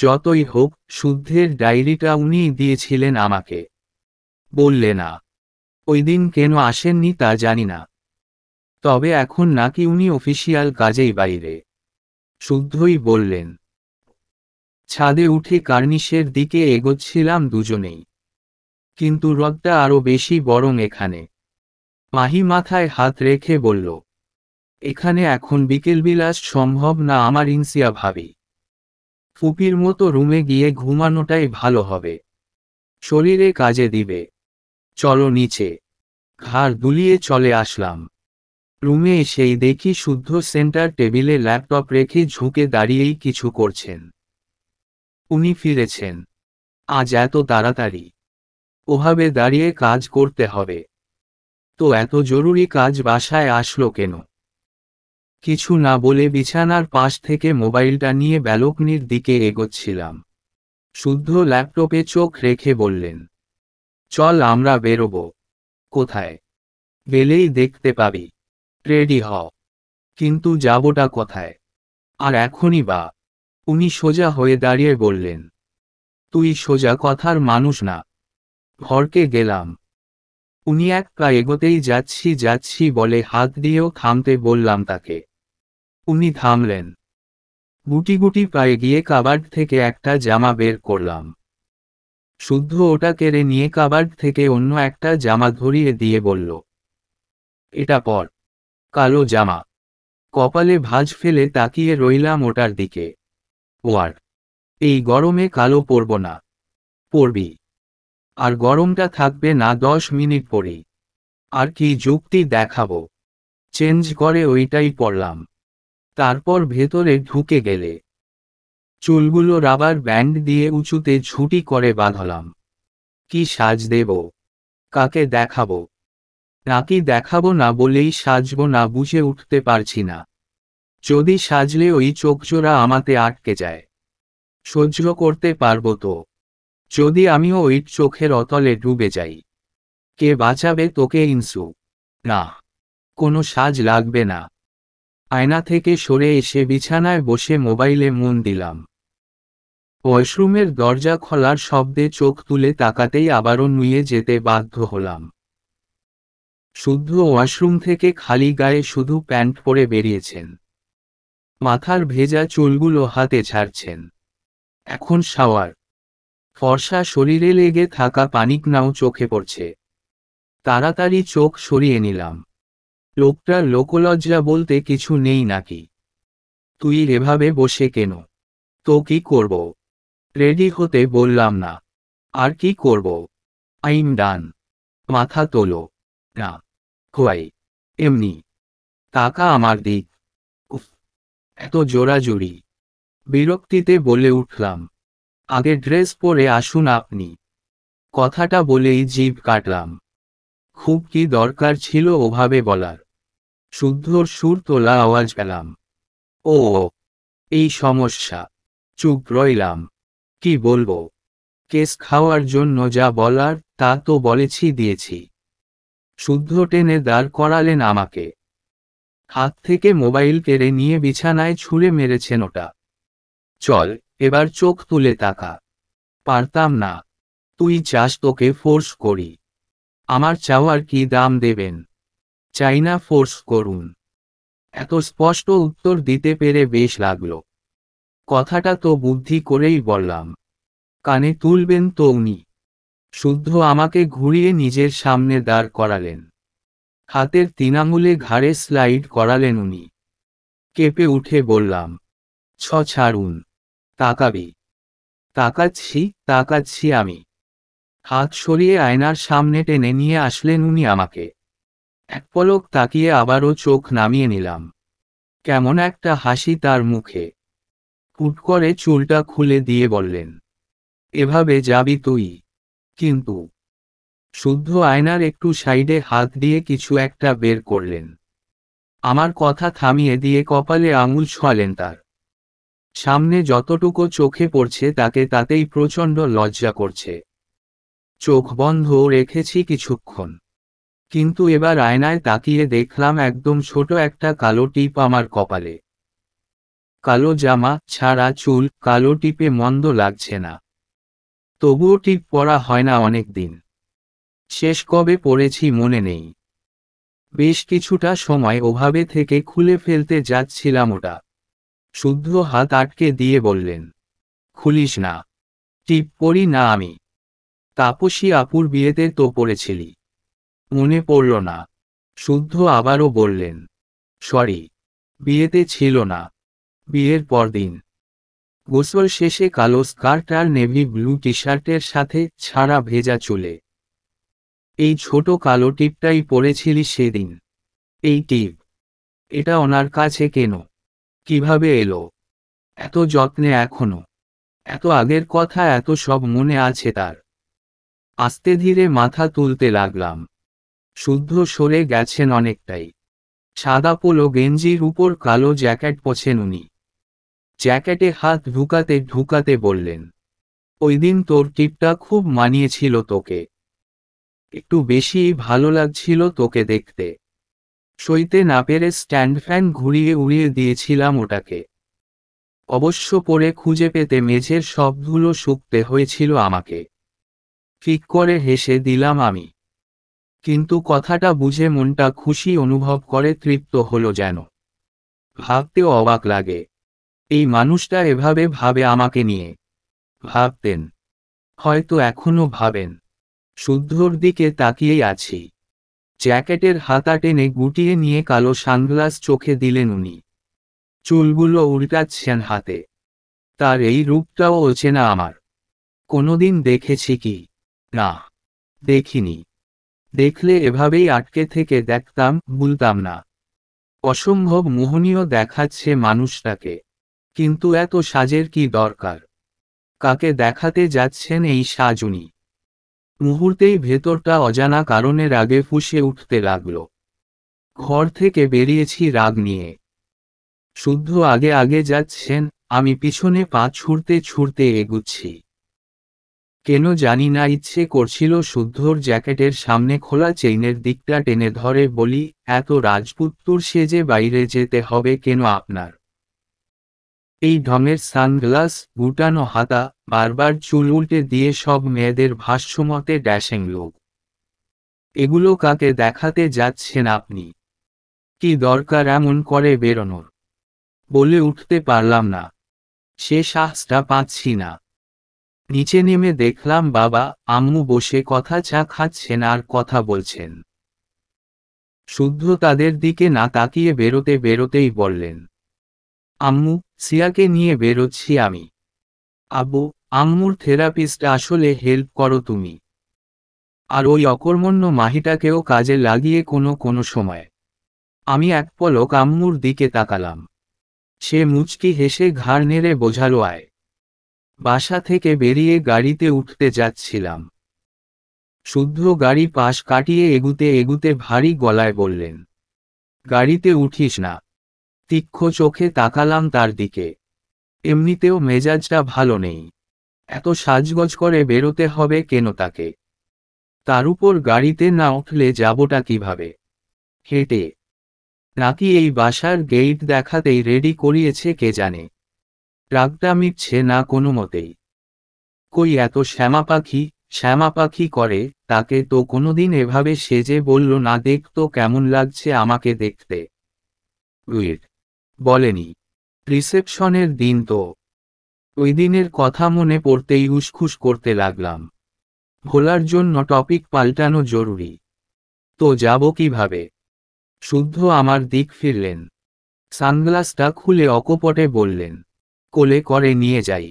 যতই হোক শুদ্ধের ডায়েরিটা উনি দিয়েছিলেন আমাকে বললে না ওই দিন কেন আসেননি তা জানি না তবে এখন নাকি উনি অফিসিয়াল কাজেই বাইরে শুদ্ধই বললেন ছাদে উঠে কার্নিশের দিকে এগোচ্ছিলাম দুজনেই কিন্তু রদটা আরও বেশি বরং এখানে মাহি মাথায় হাত রেখে বলল এখানে এখন বিকেল বিলাস সম্ভব না আমার ইনসিয়া ভাবি ফুপির মতো রুমে গিয়ে ঘুমানোটাই ভালো হবে শরীরে কাজে দিবে চলো নিচে ঘাড় দুলিয়ে চলে আসলাম রুমে এসেই দেখি শুদ্ধ সেন্টার টেবিলে ল্যাপটপ রেখে ঝুঁকে দাঁড়িয়েই কিছু করছেন উনি ফিরেছেন আজ এত তাড়াতাড়ি ওভাবে দাঁড়িয়ে কাজ করতে হবে তো এত জরুরি কাজ বাসায় আসলো কেন কিছু না বলে বিছানার পাশ থেকে মোবাইলটা নিয়ে ব্যালকনির দিকে এগোচ্ছিলাম শুদ্ধ ল্যাপটপে চোখ রেখে বললেন চল আমরা বেরোব কোথায় বেলেই দেখতে পাবি রেডি হ কিন্তু যাবটা কোথায় আর এখনই বা উনি সোজা হয়ে দাঁড়িয়ে বললেন তুই সোজা কথার মানুষ না ঘরকে গেলাম উনি এক পা এগোতেই যাচ্ছি যাচ্ছি বলে হাত দিয়েও থামতে বললাম তাকে উনি থামলেন গুটি গুটি পায়ে গিয়ে কাবার্ড থেকে একটা জামা বের করলাম শুদ্ধ ওটা কেড়ে নিয়ে কাবার্ড থেকে অন্য একটা জামা ধরিয়ে দিয়ে বলল এটা পর কালো জামা কপালে ভাঁজ ফেলে তাকিয়ে রইলাম ওটার দিকে ওয়ার এই গরমে কালো পরব না পরবি আর গরমটা থাকবে না দশ মিনিট পরেই আর কি যুক্তি দেখাবো চেঞ্জ করে ওইটাই পড়লাম তারপর ভেতরে ঢুকে গেলে চুলগুলো রাবার ব্যান্ড দিয়ে উঁচুতে ঝুটি করে বাঁধলাম কি সাজ দেব কাকে দেখাব নাকি দেখাবো না বলেই সাজবো না বুঝে উঠতে পারছি না যদি সাজলে ওই চোখজোড়া আমাতে আটকে যায় সহ্য করতে পারবো তো যদি আমিও ওই চোখের অতলে ডুবে যাই কে বাঁচাবে তোকে ইনসু না কোনো সাজ লাগবে না আয়না থেকে সরে এসে বিছানায় বসে মোবাইলে মন দিলাম ওয়াশরুমের দরজা খোলার শব্দে চোখ তুলে তাকাতেই আবারও নুয়ে যেতে বাধ্য হলাম শুদ্ধ ওয়াশরুম থেকে খালি গায়ে শুধু প্যান্ট পরে বেরিয়েছেন মাথার ভেজা চুলগুলো হাতে ছাড়ছেন এখন শাওয়ার ফর্সা শরীরে লেগে থাকা পানিক নাও চোখে পড়ছে তাড়াতাড়ি চোখ সরিয়ে নিলাম লোকটার লোকলজ্জা বলতে কিছু নেই নাকি তুই এভাবে বসে কেন তো কি করব রেডি হতে বললাম না আর কি করব আইম ডান মাথা তোলো না খোয়াই এমনি টাকা আমার দিক উফ এত জোড়াজুড়ি বিরক্তিতে বলে উঠলাম আগে ড্রেস পরে আসুন আপনি কথাটা বলেই জিভ কাটলাম খুব কি দরকার ছিল ওভাবে বলার শুদ্ধ সুর তোলা আওয়াজ পেলাম ও এই সমস্যা চুপ রইলাম কি বলবো কেস খাওয়ার জন্য যা বলার তা তো বলেছি দিয়েছি শুদ্ধ টেনে দাঁড় করালেন আমাকে হাত থেকে মোবাইল কেড়ে নিয়ে বিছানায় ছুঁড়ে মেরেছেন ওটা চল এবার চোখ তুলে তাকা পারতাম না তুই চাস তোকে ফোর্স করি আমার চাওয়ার কি দাম দেবেন চাইনা ফোর্স করুন এত স্পষ্ট উত্তর দিতে পেরে বেশ লাগল কথাটা তো বুদ্ধি করেই বললাম কানে তুলবেন তো উনি শুদ্ধ আমাকে ঘুরিয়ে নিজের সামনে দাঁড় করালেন হাতের তিনাঙ্গুলে ঘাড়ে স্লাইড করালেন উনি কেঁপে উঠে বললাম ছ ছাড়ুন তাকাবি তাকাচ্ছি তাকাচ্ছি আমি হাত সরিয়ে আয়নার সামনে টেনে নিয়ে আসলেন উনি আমাকে এক পলক তাকিয়ে আবারও চোখ নামিয়ে নিলাম কেমন একটা হাসি তার মুখে ফুট করে চুলটা খুলে দিয়ে বললেন এভাবে যাবি তুই কিন্তু শুদ্ধ আয়নার একটু সাইডে হাত দিয়ে কিছু একটা বের করলেন আমার কথা থামিয়ে দিয়ে কপালে আঙুল ছোঁয়ালেন তার সামনে যতটুকু চোখে পড়ছে তাকে তাতেই প্রচণ্ড লজ্জা করছে চোখ বন্ধ রেখেছি কিছুক্ষণ কিন্তু এবার আয়নায় তাকিয়ে দেখলাম একদম ছোট একটা কালো টিপ আমার কপালে কালো জামা ছাড়া চুল কালো টিপে মন্দ লাগছে না তবুও টিপ পরা হয় না অনেক দিন শেষ কবে পড়েছি মনে নেই বেশ কিছুটা সময় ওভাবে থেকে খুলে ফেলতে যাচ্ছিলাম ওটা শুদ্ধ হাত আটকে দিয়ে বললেন খুলিস না টিপ পড়ি না আমি তাপসী আপুর বিয়েতে তো পড়েছিলি মনে পড়ল না শুদ্ধ আবারও বললেন সরি বিয়েতে ছিল না বিয়ের পরদিন গোসল শেষে কালো স্কার্ট আর নেভি ব্লু টি শার্টের সাথে ছাড়া ভেজা চুলে এই ছোট কালো টিপটাই পরেছিলি সেদিন এই টিপ এটা ওনার কাছে কেন কিভাবে এলো এত যত্নে এখনো এত আগের কথা এত সব মনে আছে তার আস্তে ধীরে মাথা তুলতে লাগলাম শুদ্ধ সরে গেছেন অনেকটাই সাদা পোলো গেঞ্জির উপর কালো জ্যাকেট পছেন উনি জ্যাকেটে হাত ঢুকাতে ঢুকাতে বললেন ওই দিন তোর টিপটা খুব মানিয়েছিল তোকে একটু বেশি ভালো লাগছিল তোকে দেখতে সইতে না পেরে স্ট্যান্ড ফ্যান ঘুরিয়ে উড়িয়ে দিয়েছিলাম ওটাকে অবশ্য পরে খুঁজে পেতে মেঝের সবগুলো শুকতে হয়েছিল আমাকে ঠিক করে হেসে দিলাম আমি কিন্তু কথাটা বুঝে মনটা খুশি অনুভব করে তৃপ্ত হলো যেন ভাবতেও অবাক লাগে এই মানুষটা এভাবে ভাবে আমাকে নিয়ে ভাবতেন হয়তো এখনও ভাবেন শুদ্ধর দিকে তাকিয়েই আছি জ্যাকেটের হাতা টেনে গুটিয়ে নিয়ে কালো সানগ্লাস চোখে দিলেন উনি চুলগুলো উল্টাচ্ছেন হাতে তার এই রূপটাও না আমার কোনোদিন দেখেছি কি না দেখিনি দেখলে এভাবেই আটকে থেকে দেখতাম ভুলতাম না অসম্ভব মোহনীয় দেখাচ্ছে মানুষটাকে কিন্তু এত সাজের কি দরকার কাকে দেখাতে যাচ্ছেন এই উনি মুহূর্তেই ভেতরটা অজানা কারণে রাগে ফুসে উঠতে লাগল ঘর থেকে বেরিয়েছি রাগ নিয়ে শুদ্ধ আগে আগে যাচ্ছেন আমি পিছনে পা ছুঁড়তে ছুঁড়তে এগুচ্ছি কেন জানি না ইচ্ছে করছিল শুদ্ধর জ্যাকেটের সামনে খোলা চেইনের দিকটা টেনে ধরে বলি এত রাজপুত্তর সেজে বাইরে যেতে হবে কেন আপনার এই ঢঙের সানগ্লাস গুটানো হাতা বারবার চুল উল্টে দিয়ে সব মেয়েদের ভাষ্যমতে ড্যাশেং লোক এগুলো কাকে দেখাতে যাচ্ছেন আপনি কি দরকার এমন করে বেরোনোর বলে উঠতে পারলাম না সে সাহসটা পাচ্ছি না নিচে নেমে দেখলাম বাবা আম্মু বসে কথা চা খাচ্ছেন আর কথা বলছেন শুদ্ধ তাদের দিকে না তাকিয়ে বেরোতে বেরোতেই বললেন আম্মু সিয়াকে নিয়ে বেরোচ্ছি আমি আবু আম্মুর থেরাপিস্ট আসলে হেল্প করো তুমি আর ওই অকর্মণ্য মাহিটাকেও কাজে লাগিয়ে কোনো কোনো সময় আমি এক পলক আম্মুর দিকে তাকালাম সে মুচকি হেসে ঘাড় নেড়ে বোঝালো আয় বাসা থেকে বেরিয়ে গাড়িতে উঠতে যাচ্ছিলাম শুদ্ধ গাড়ি পাশ কাটিয়ে এগুতে এগুতে ভারী গলায় বললেন গাড়িতে উঠিস না তীক্ষ্ণ চোখে তাকালাম তার দিকে এমনিতেও মেজাজটা ভালো নেই এত সাজগজ করে বেরোতে হবে কেন তাকে তার উপর গাড়িতে না উঠলে যাবটা কিভাবে হেঁটে নাকি এই বাসার গেট দেখাতেই রেডি করিয়েছে কে জানে রাগটা মিটছে না কোনো মতেই কই এত শ্যামা পাখি শ্যামা পাখি করে তাকে তো কোনোদিন এভাবে সেজে বলল না দেখতো কেমন লাগছে আমাকে দেখতে বলেনি রিসেপশনের দিন তো ওই দিনের কথা মনে পড়তেই উসখুস করতে লাগলাম ভোলার জন্য টপিক পাল্টানো জরুরি তো যাব কিভাবে শুদ্ধ আমার দিক ফিরলেন সানগ্লাসটা খুলে অকপটে বললেন কোলে করে নিয়ে যাই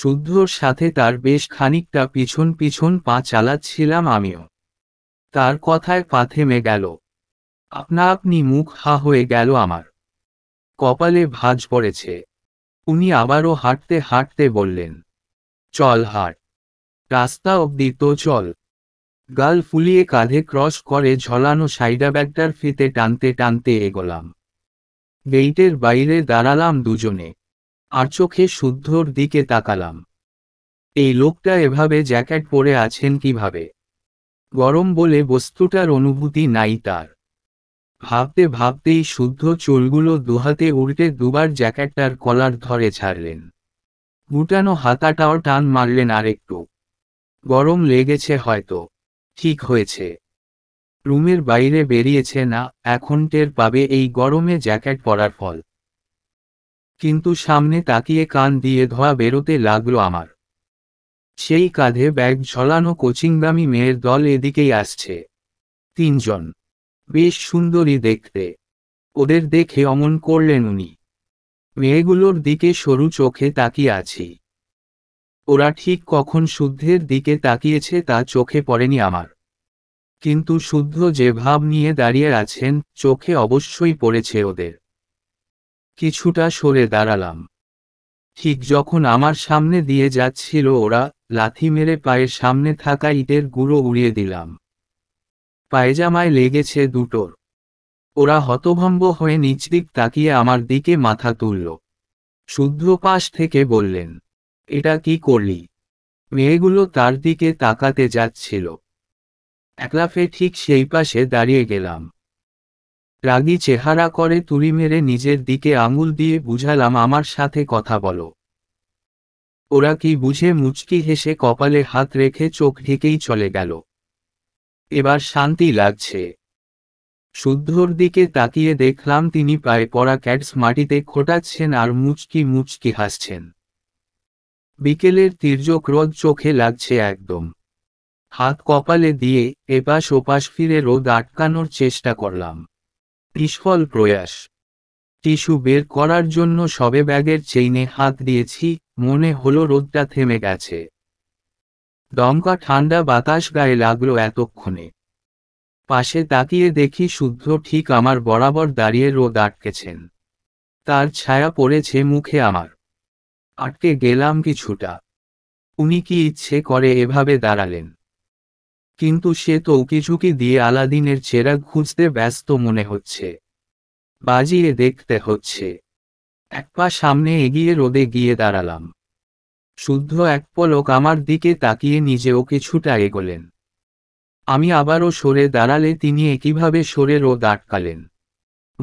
শুদ্ধর সাথে তার বেশ খানিকটা পিছন পিছন পা চালাচ্ছিলাম আমিও তার কথায় পা থেমে গেল আপনা আপনি মুখ হা হয়ে গেল আমার কপালে ভাজ পড়েছে উনি আবারও হাঁটতে হাঁটতে বললেন চল হাট রাস্তা অব্দি তো চল গাল ফুলিয়ে কাঁধে ক্রস করে ঝলানো সাইডা ব্যাগটার ফিতে টানতে টানতে এগোলাম গেইটের বাইরে দাঁড়ালাম দুজনে আর চোখে শুদ্ধর দিকে তাকালাম এই লোকটা এভাবে জ্যাকেট পরে আছেন কিভাবে গরম বলে বস্তুটার অনুভূতি নাই তার ভাবতে ভাবতেই শুদ্ধ চুলগুলো দুহাতে উল্টে দুবার জ্যাকেটটার কলার ধরে ছাড়লেন গুটানো হাতাটাও টান মারলেন আরেকটু গরম লেগেছে হয়তো ঠিক হয়েছে রুমের বাইরে বেরিয়েছে না এখন টের পাবে এই গরমে জ্যাকেট পরার ফল কিন্তু সামনে তাকিয়ে কান দিয়ে ধোয়া বেরোতে লাগলো আমার সেই কাঁধে ব্যাগ ঝলানো কোচিংগামী মেয়ের দল এদিকেই আসছে তিনজন বেশ সুন্দরী দেখতে ওদের দেখে অমন করলেন উনি মেয়েগুলোর দিকে সরু চোখে তাকিয়ে আছি ওরা ঠিক কখন শুদ্ধের দিকে তাকিয়েছে তা চোখে পড়েনি আমার কিন্তু শুদ্ধ যে ভাব নিয়ে দাঁড়িয়ে আছেন চোখে অবশ্যই পড়েছে ওদের কিছুটা সরে দাঁড়ালাম ঠিক যখন আমার সামনে দিয়ে যাচ্ছিল ওরা লাথি মেরে পায়ের সামনে থাকা ইটের গুঁড়ো উড়িয়ে দিলাম পায়জামায় লেগেছে দুটোর ওরা হতভম্ব হয়ে নিচ দিক তাকিয়ে আমার দিকে মাথা তুলল শুদ্ধ পাশ থেকে বললেন এটা কি করলি মেয়েগুলো তার দিকে তাকাতে যাচ্ছিল একলাফে ঠিক সেই পাশে দাঁড়িয়ে গেলাম রাগি চেহারা করে তুড়ি মেরে নিজের দিকে আঙুল দিয়ে বুঝালাম আমার সাথে কথা বলো ওরা কি বুঝে মুচকি হেসে কপালে হাত রেখে চোখ ঢেকেই চলে গেল এবার শান্তি লাগছে শুদ্ধর দিকে তাকিয়ে দেখলাম তিনি পায়ে পড়া ক্যাটস মাটিতে খোটাচ্ছেন আর মুচকি মুচকি হাসছেন বিকেলের তির্যক রোদ চোখে লাগছে একদম হাত কপালে দিয়ে এপাশ ওপাশ ফিরে রোদ আটকানোর চেষ্টা করলাম নিষ্ফল প্রয়াস টিস্যু বের করার জন্য সবে ব্যাগের চেইনে হাত দিয়েছি মনে হলো রোদটা থেমে গেছে দমকা ঠান্ডা বাতাস গায়ে লাগলো এতক্ষণে পাশে তাকিয়ে দেখি শুদ্ধ ঠিক আমার বরাবর দাঁড়িয়ে রোদ আটকেছেন তার ছায়া পড়েছে মুখে আমার আটকে গেলাম কিছুটা উনি কি ইচ্ছে করে এভাবে দাঁড়ালেন কিন্তু সে তো উকিঝুঁকি দিয়ে আলাদিনের চেরা খুঁজতে ব্যস্ত মনে হচ্ছে বাজিয়ে দেখতে হচ্ছে এক পা সামনে এগিয়ে রোদে গিয়ে দাঁড়ালাম শুদ্ধ এক পলক আমার দিকে তাকিয়ে নিজেও কিছুটা এগোলেন আমি আবারও সরে দাঁড়ালে তিনি একইভাবে সরে রোদ আটকালেন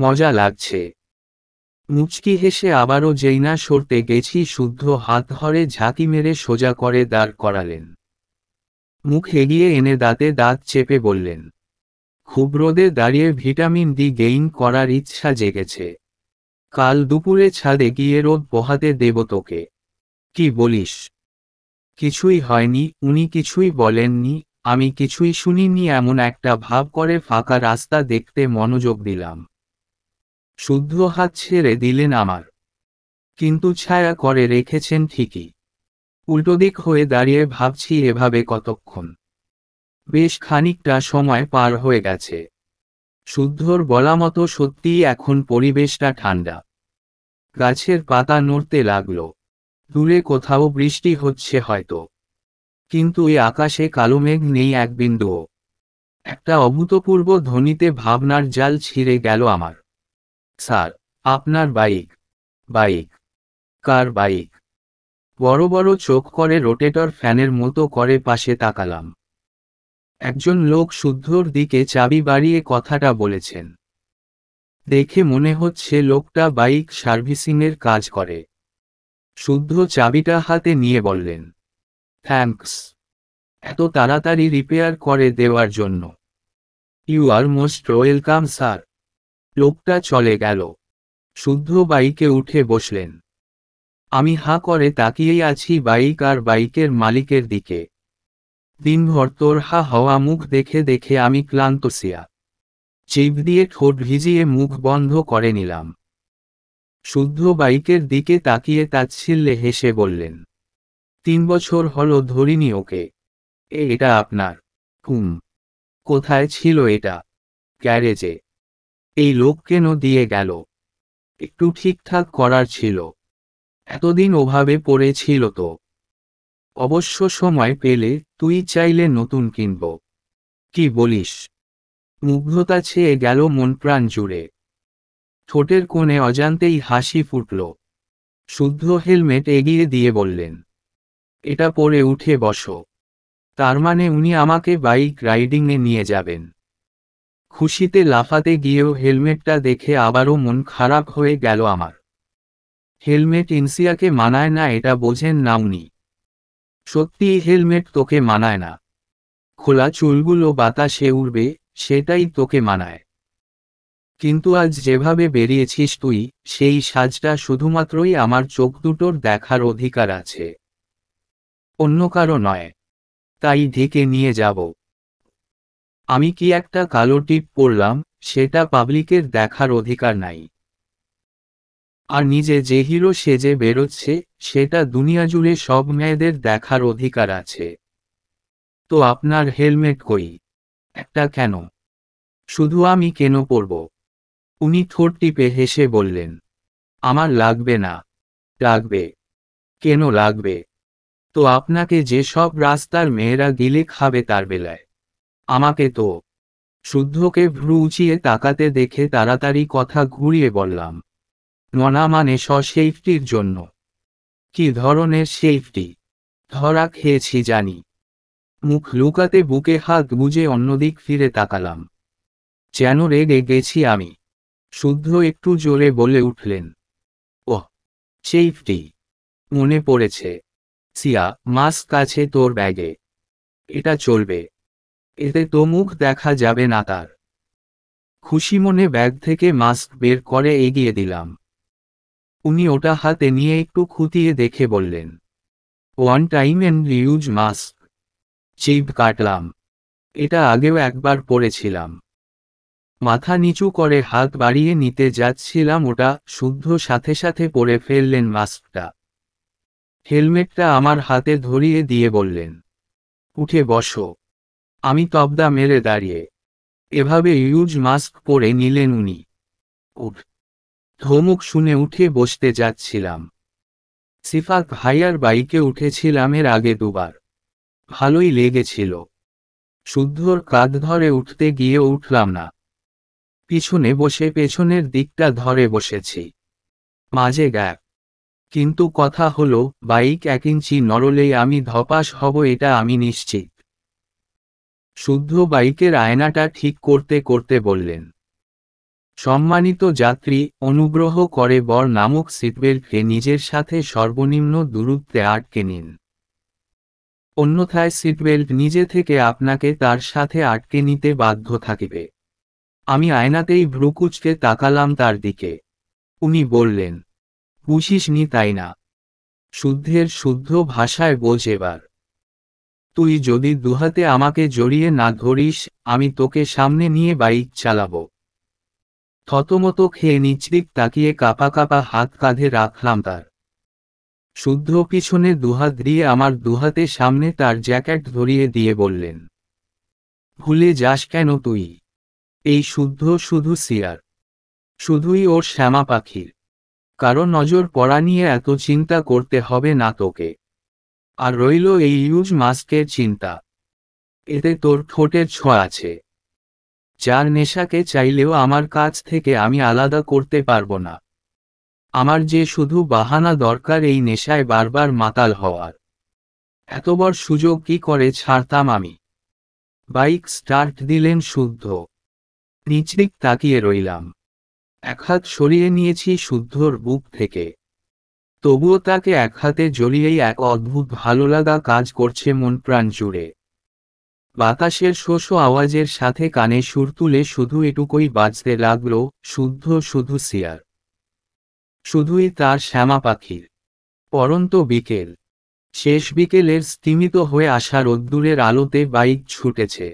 মজা লাগছে মুচকি হেসে আবারও যেই না সরতে গেছি শুদ্ধ হাত ধরে ঝাঁকি মেরে সোজা করে দাঁড় করালেন মুখ এগিয়ে এনে দাঁতে দাঁত চেপে বললেন খুব রোদে দাঁড়িয়ে ভিটামিন ডি গেইন করার ইচ্ছা জেগেছে কাল দুপুরে ছাদে গিয়ে রোদ পোহাতে দেব তোকে কি বলিস কিছুই হয়নি উনি কিছুই বলেননি আমি কিছুই শুনিনি এমন একটা ভাব করে ফাঁকা রাস্তা দেখতে মনোযোগ দিলাম শুদ্ধ হাত ছেড়ে দিলেন আমার কিন্তু ছায়া করে রেখেছেন ঠিকই উল্টোদিক হয়ে দাঁড়িয়ে ভাবছি এভাবে কতক্ষণ বেশ খানিকটা সময় পার হয়ে গেছে শুদ্ধর বলা মতো সত্যিই এখন পরিবেশটা ঠান্ডা গাছের পাতা নড়তে লাগলো দূরে কোথাও বৃষ্টি হচ্ছে হয়তো কিন্তু এই আকাশে কালো মেঘ নেই এক বিন্দুও একটা অভূতপূর্ব ধ্বনিতে ভাবনার জাল ছিঁড়ে গেল আমার স্যার আপনার বাইক বাইক কার বাইক বড় বড় চোখ করে রোটেটর ফ্যানের মতো করে পাশে তাকালাম একজন লোক শুদ্ধর দিকে চাবি বাড়িয়ে কথাটা বলেছেন দেখে মনে হচ্ছে লোকটা বাইক সার্ভিসিংয়ের কাজ করে শুদ্ধ চাবিটা হাতে নিয়ে বললেন থ্যাঙ্কস এত তাড়াতাড়ি রিপেয়ার করে দেওয়ার জন্য you are most welcome sir লোকটা চলে গেল শুদ্ধ বাইকে উঠে বসলেন আমি হা করে তাকিয়েই আছি বাইক আর বাইকের মালিকের দিকে দিনভর তোর হা হওয়া মুখ দেখে দেখে আমি ক্লান্ত সিয়া চিপ দিয়ে ঠোঁট ভিজিয়ে মুখ বন্ধ করে নিলাম শুদ্ধ বাইকের দিকে তাকিয়ে তাচ্ছিল্যে হেসে বললেন তিন বছর হল ধরিনি ওকে এ এটা আপনার হুম কোথায় ছিল এটা গ্যারেজে এই লোক কেন দিয়ে গেল একটু ঠিকঠাক করার ছিল এতদিন ওভাবে পড়েছিল তো অবশ্য সময় পেলে তুই চাইলে নতুন কিনব কি বলিস মুগ্ধতা ছেয়ে গেল মন প্রাণ জুড়ে ঠোঁটের কোণে অজান্তেই হাসি ফুটল শুদ্ধ হেলমেট এগিয়ে দিয়ে বললেন এটা পরে উঠে বসো তার মানে উনি আমাকে বাইক রাইডিংয়ে নিয়ে যাবেন খুশিতে লাফাতে গিয়েও হেলমেটটা দেখে আবারও মন খারাপ হয়ে গেল আমার হেলমেট ইনসিয়াকে মানায় না এটা বোঝেন না উনি সত্যি হেলমেট তোকে মানায় না খোলা চুলগুলো বাতাসে উড়বে সেটাই তোকে মানায় কিন্তু আজ যেভাবে বেরিয়েছিস তুই সেই সাজটা শুধুমাত্রই আমার চোখ দুটোর দেখার অধিকার আছে অন্য কারো নয় তাই ঢেকে নিয়ে যাব আমি কি একটা কালো টিপ পরলাম সেটা পাবলিকের দেখার অধিকার নাই আর নিজে যে হিরো সেজে বেরোচ্ছে সেটা দুনিয়া জুড়ে সব মেয়েদের দেখার অধিকার আছে তো আপনার হেলমেট কই একটা কেন শুধু আমি কেন পরব উনি ঠোঁট টিপে হেসে বললেন আমার লাগবে না লাগবে কেন লাগবে তো আপনাকে যে সব রাস্তার মেয়েরা গিলে খাবে তার বেলায় আমাকে তো শুদ্ধকে ভ্রু উঁচিয়ে তাকাতে দেখে তাড়াতাড়ি কথা ঘুরিয়ে বললাম নোনা মানে স্বসেফটির জন্য কি ধরনের সেফটি ধরা খেয়েছি জানি মুখ লুকাতে বুকে হাত গুজে অন্যদিক ফিরে তাকালাম যেন রেগে গেছি আমি শুদ্ধ একটু জোরে বলে উঠলেন ও সেফটি মনে পড়েছে সিয়া মাস্ক আছে তোর ব্যাগে এটা চলবে এতে তো মুখ দেখা যাবে না তার খুশি মনে ব্যাগ থেকে মাস্ক বের করে এগিয়ে দিলাম উনি ওটা হাতে নিয়ে একটু খুঁটিয়ে দেখে বললেন one time and reuse mask cheap কাটলাম এটা আগেও একবার পরেছিলাম মাথা নিচু করে হাত বাড়িয়ে নিতে যাচ্ছিলাম ওটা শুদ্ধ সাথে সাথে পরে ফেললেন মাস্কটা হেলমেটটা আমার হাতে ধরিয়ে দিয়ে বললেন উঠে বসো আমি তবদা মেরে দাঁড়িয়ে এভাবে ইউজ মাস্ক পরে নিলেন উনি উঠ ধমুক শুনে উঠে বসতে যাচ্ছিলাম সিফাক ভাইয়ার বাইকে উঠেছিলাম এর আগে দুবার ভালোই লেগেছিল শুদ্ধর কাঁধ ধরে উঠতে গিয়ে উঠলাম না পিছনে বসে পেছনের দিকটা ধরে বসেছি মাঝে গ্যাপ কিন্তু কথা হল বাইক এক ইঞ্চি নড়লেই আমি ধপাস হব এটা আমি নিশ্চিত শুদ্ধ বাইকের আয়নাটা ঠিক করতে করতে বললেন সম্মানিত যাত্রী অনুগ্রহ করে বর নামক সিটবেল্টকে নিজের সাথে সর্বনিম্ন দূরত্বে আটকে নিন অন্যথায় সিটবেল্ট নিজে থেকে আপনাকে তার সাথে আটকে নিতে বাধ্য থাকিবে আমি আয়নাতেই ভ্রুকুচকে তাকালাম তার দিকে উনি বললেন বুঝিস নি তাই না শুদ্ধের শুদ্ধ ভাষায় বোঝ এবার তুই যদি দুহাতে আমাকে জড়িয়ে না ধরিস আমি তোকে সামনে নিয়ে বাইক চালাবো থতমত খেয়ে নিচদিক তাকিয়ে কাপা কাপা হাত কাঁধে রাখলাম তার শুদ্ধ পিছনে দুহাত দিয়ে আমার দুহাতে সামনে তার জ্যাকেট ধরিয়ে দিয়ে বললেন ভুলে যাস কেন তুই এই শুদ্ধ শুধু সিয়ার শুধুই ওর শ্যামা পাখির কারো নজর পড়া নিয়ে এত চিন্তা করতে হবে না তোকে আর রইল এই ইউজ মাস্কের চিন্তা এতে তোর ঠোঁটের ছোঁয়া আছে যার নেশাকে চাইলেও আমার কাছ থেকে আমি আলাদা করতে পারবো না আমার যে শুধু বাহানা দরকার এই নেশায় বারবার মাতাল হওয়ার এতবার সুযোগ কি করে ছাড়তাম আমি বাইক স্টার্ট দিলেন শুদ্ধ নিচদিক তাকিয়ে রইলাম এক হাত সরিয়ে নিয়েছি শুদ্ধর বুক থেকে তবুও তাকে এক হাতে জড়িয়েই এক অদ্ভুত ভালো লাগা কাজ করছে মন প্রাণ জুড়ে বাতাসের শোষো আওয়াজের সাথে কানে সুর তুলে শুধু এটুকুই বাজতে লাগল শুদ্ধ শুধু সিয়ার শুধুই তার শ্যামা পাখির পরন্ত বিকেল শেষ বিকেলের স্তিমিত হয়ে আসা রোদ্দুরের আলোতে বাইক ছুটেছে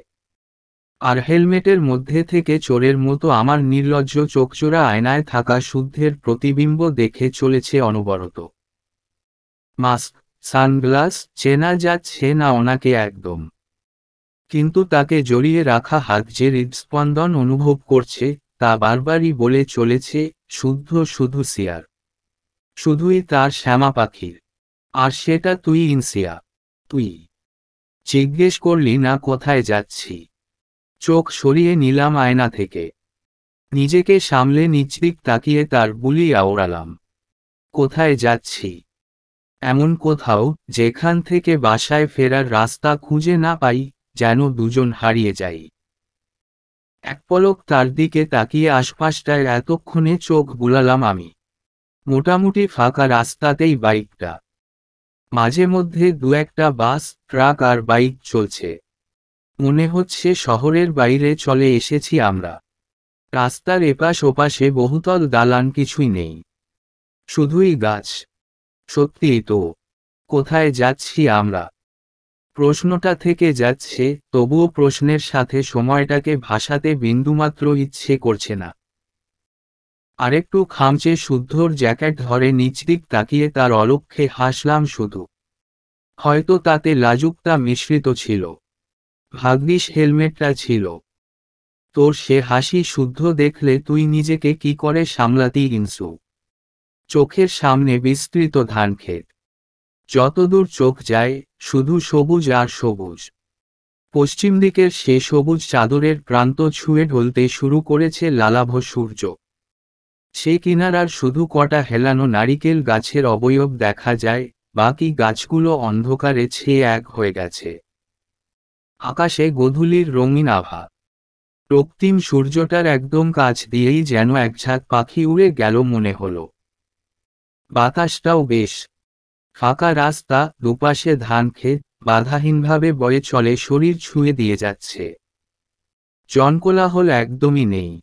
আর হেলমেটের মধ্যে থেকে চোরের মতো আমার নির্লজ্জ চোখচোরা আয়নায় থাকা শুদ্ধের প্রতিবিম্ব দেখে চলেছে অনবরত মাস্ক সানগ্লাস চেনা যাচ্ছে না ওনাকে একদম কিন্তু তাকে জড়িয়ে রাখা হাত যে হৃদস্পন্দন অনুভব করছে তা বারবারই বলে চলেছে শুদ্ধ শুধু সিয়ার শুধুই তার শ্যামা পাখির আর সেটা তুই ইনসিয়া তুই জিজ্ঞেস করলি না কোথায় যাচ্ছি চোখ সরিয়ে নিলাম আয়না থেকে নিজেকে সামলে নিচদিক তাকিয়ে তার বুলি আওড়ালাম কোথায় যাচ্ছি এমন কোথাও যেখান থেকে বাসায় ফেরার রাস্তা খুঁজে না পাই যেন দুজন হারিয়ে যাই এক পলক তার দিকে তাকিয়ে আশপাশটায় এতক্ষণে চোখ বুলালাম আমি মোটামুটি ফাঁকা রাস্তাতেই বাইকটা মাঝে মধ্যে দু একটা বাস ট্রাক আর বাইক চলছে মনে হচ্ছে শহরের বাইরে চলে এসেছি আমরা রাস্তার এপাশ ওপাশে বহুতল দালান কিছুই নেই শুধুই গাছ সত্যিই তো কোথায় যাচ্ছি আমরা প্রশ্নটা থেকে যাচ্ছে তবুও প্রশ্নের সাথে সময়টাকে ভাসাতে বিন্দুমাত্র ইচ্ছে করছে না আরেকটু খামচে শুদ্ধর জ্যাকেট ধরে নিচদিক তাকিয়ে তার অলক্ষে হাসলাম শুধু হয়তো তাতে লাজুকটা মিশ্রিত ছিল ভাগ্নিস হেলমেটটা ছিল তোর সে হাসি শুদ্ধ দেখলে তুই নিজেকে কি করে সামলাতি ইনসু চোখের সামনে বিস্তৃত ধানক্ষেত যতদূর চোখ যায় শুধু সবুজ আর সবুজ পশ্চিম দিকের সে সবুজ চাদরের প্রান্ত ছুঁয়ে ঢলতে শুরু করেছে লালাভ সূর্য সে কিনারার শুধু কটা হেলানো নারিকেল গাছের অবয়ব দেখা যায় বাকি গাছগুলো অন্ধকারে ছেয়ে এক হয়ে গেছে আকাশে গধূলির রঙিন আভা রক্তিম সূর্যটার একদম কাছ দিয়েই যেন একঝাঁক পাখি উড়ে গেল মনে হল বাতাসটাও বেশ ফাঁকা রাস্তা দুপাশে ধান ক্ষেত বাধাহীনভাবে বয়ে চলে শরীর ছুঁয়ে দিয়ে যাচ্ছে জনকোলাহল একদমই নেই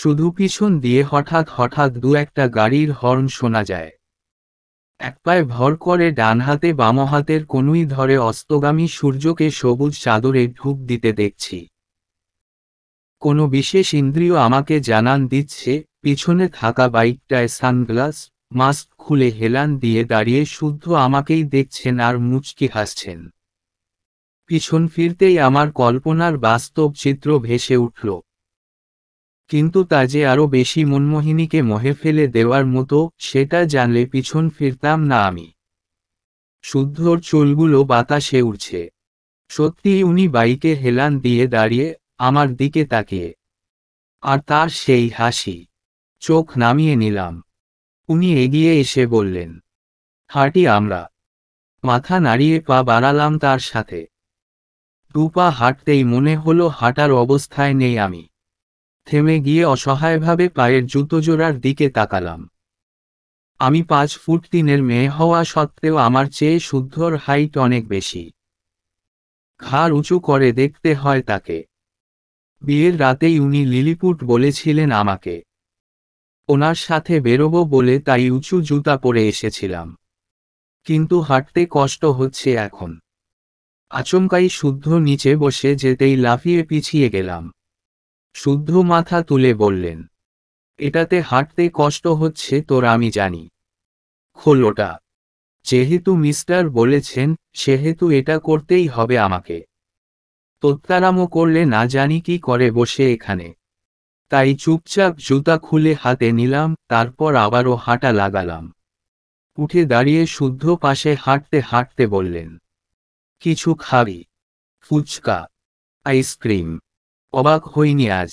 শুধু পিছন দিয়ে হঠাৎ হঠাৎ দু একটা গাড়ির হর্ন শোনা যায় এক পায়ে ভর করে ডান হাতে বাম হাতের কোনুই ধরে অস্তগামী সূর্যকে সবুজ চাদরে ঢুক দিতে দেখছি কোনো বিশেষ ইন্দ্রিয় আমাকে জানান দিচ্ছে পিছনে থাকা বাইকটায় সানগ্লাস মাস্ক খুলে হেলান দিয়ে দাঁড়িয়ে শুদ্ধ আমাকেই দেখছেন আর মুচকি হাসছেন পিছন ফিরতেই আমার কল্পনার বাস্তব চিত্র ভেসে উঠল কিন্তু তা যে আরও বেশি মনমোহিনীকে মহে ফেলে দেওয়ার মতো সেটা জানলে পিছন ফিরতাম না আমি শুদ্ধর চুলগুলো বাতাসে উঠছে সত্যিই উনি বাইকে হেলান দিয়ে দাঁড়িয়ে আমার দিকে তাকিয়ে আর তার সেই হাসি চোখ নামিয়ে নিলাম উনি এগিয়ে এসে বললেন হাঁটি আমরা মাথা নাড়িয়ে পা বাড়ালাম তার সাথে দুপা হাঁটতেই মনে হলো হাঁটার অবস্থায় নেই আমি থেমে গিয়ে অসহায়ভাবে পায়ের জুতো জোড়ার দিকে তাকালাম আমি পাঁচ ফুট তিনের মেয়ে হওয়া সত্ত্বেও আমার চেয়ে শুদ্ধর হাইট অনেক বেশি ঘাড় উঁচু করে দেখতে হয় তাকে বিয়ের রাতেই উনি লিলিপুট বলেছিলেন আমাকে ওনার সাথে বেরোবো বলে তাই উঁচু জুতা পরে এসেছিলাম কিন্তু হাঁটতে কষ্ট হচ্ছে এখন আচমকাই শুদ্ধ নিচে বসে যেতেই লাফিয়ে পিছিয়ে গেলাম শুদ্ধ মাথা তুলে বললেন এটাতে হাঁটতে কষ্ট হচ্ছে তোর আমি জানি খোলোটা যেহেতু মিস্টার বলেছেন সেহেতু এটা করতেই হবে আমাকে তত্তারামও করলে না জানি কি করে বসে এখানে তাই চুপচাপ জুতা খুলে হাতে নিলাম তারপর আবারও হাঁটা লাগালাম উঠে দাঁড়িয়ে শুদ্ধ পাশে হাঁটতে হাঁটতে বললেন কিছু খাবি ফুচকা আইসক্রিম অবাক হইনি আজ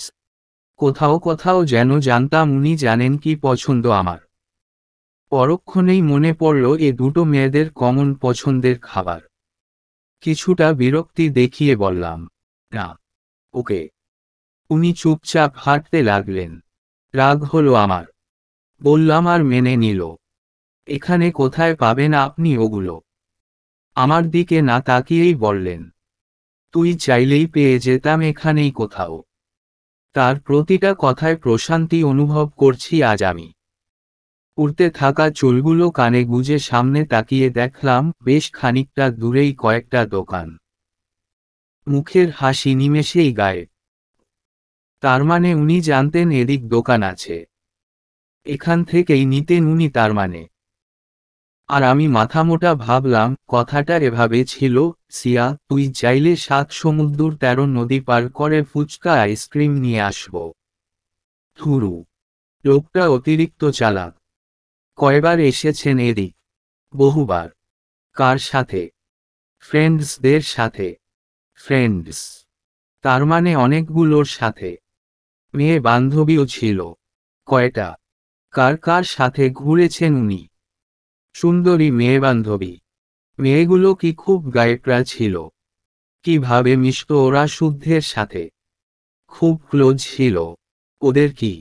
কোথাও কোথাও যেন জানতাম উনি জানেন কি পছন্দ আমার পরক্ষণেই মনে পড়ল এ দুটো মেয়েদের কমন পছন্দের খাবার কিছুটা বিরক্তি দেখিয়ে বললাম না ওকে উনি চুপচাপ হাঁটতে লাগলেন রাগ হলো আমার বললাম আর মেনে নিল এখানে কোথায় পাবেন আপনি ওগুলো আমার দিকে না তাকিয়েই বললেন তুই চাইলেই পেয়ে যেতাম এখানেই কোথাও তার প্রতিটা কথায় প্রশান্তি অনুভব করছি আজ আমি উড়তে থাকা চুলগুলো কানে গুজে সামনে তাকিয়ে দেখলাম বেশ খানিকটা দূরেই কয়েকটা দোকান মুখের হাসি নিমেষেই গায়েব তার মানে উনি জানতেন এদিক দোকান আছে এখান থেকেই নিতেন উনি তার মানে আর আমি মাথামোটা ভাবলাম কথাটা এভাবে ছিল সিয়া তুই চাইলে সাত সমুদ্র তেরো নদী পার করে ফুচকা আইসক্রিম নিয়ে আসব থুরু লোকটা অতিরিক্ত চালাক কয়বার এসেছেন এদিক বহুবার কার সাথে ফ্রেন্ডসদের সাথে ফ্রেন্ডস তার মানে অনেকগুলোর সাথে মেয়ে বান্ধবীও ছিল কয়টা কার কার সাথে ঘুরেছেন উনি সুন্দরী মেয়ে বান্ধবী মেয়েগুলো কি খুব গায়েকরা ছিল কিভাবে মিশত ওরা শুদ্ধের সাথে খুব ক্লোজ ছিল ওদের কি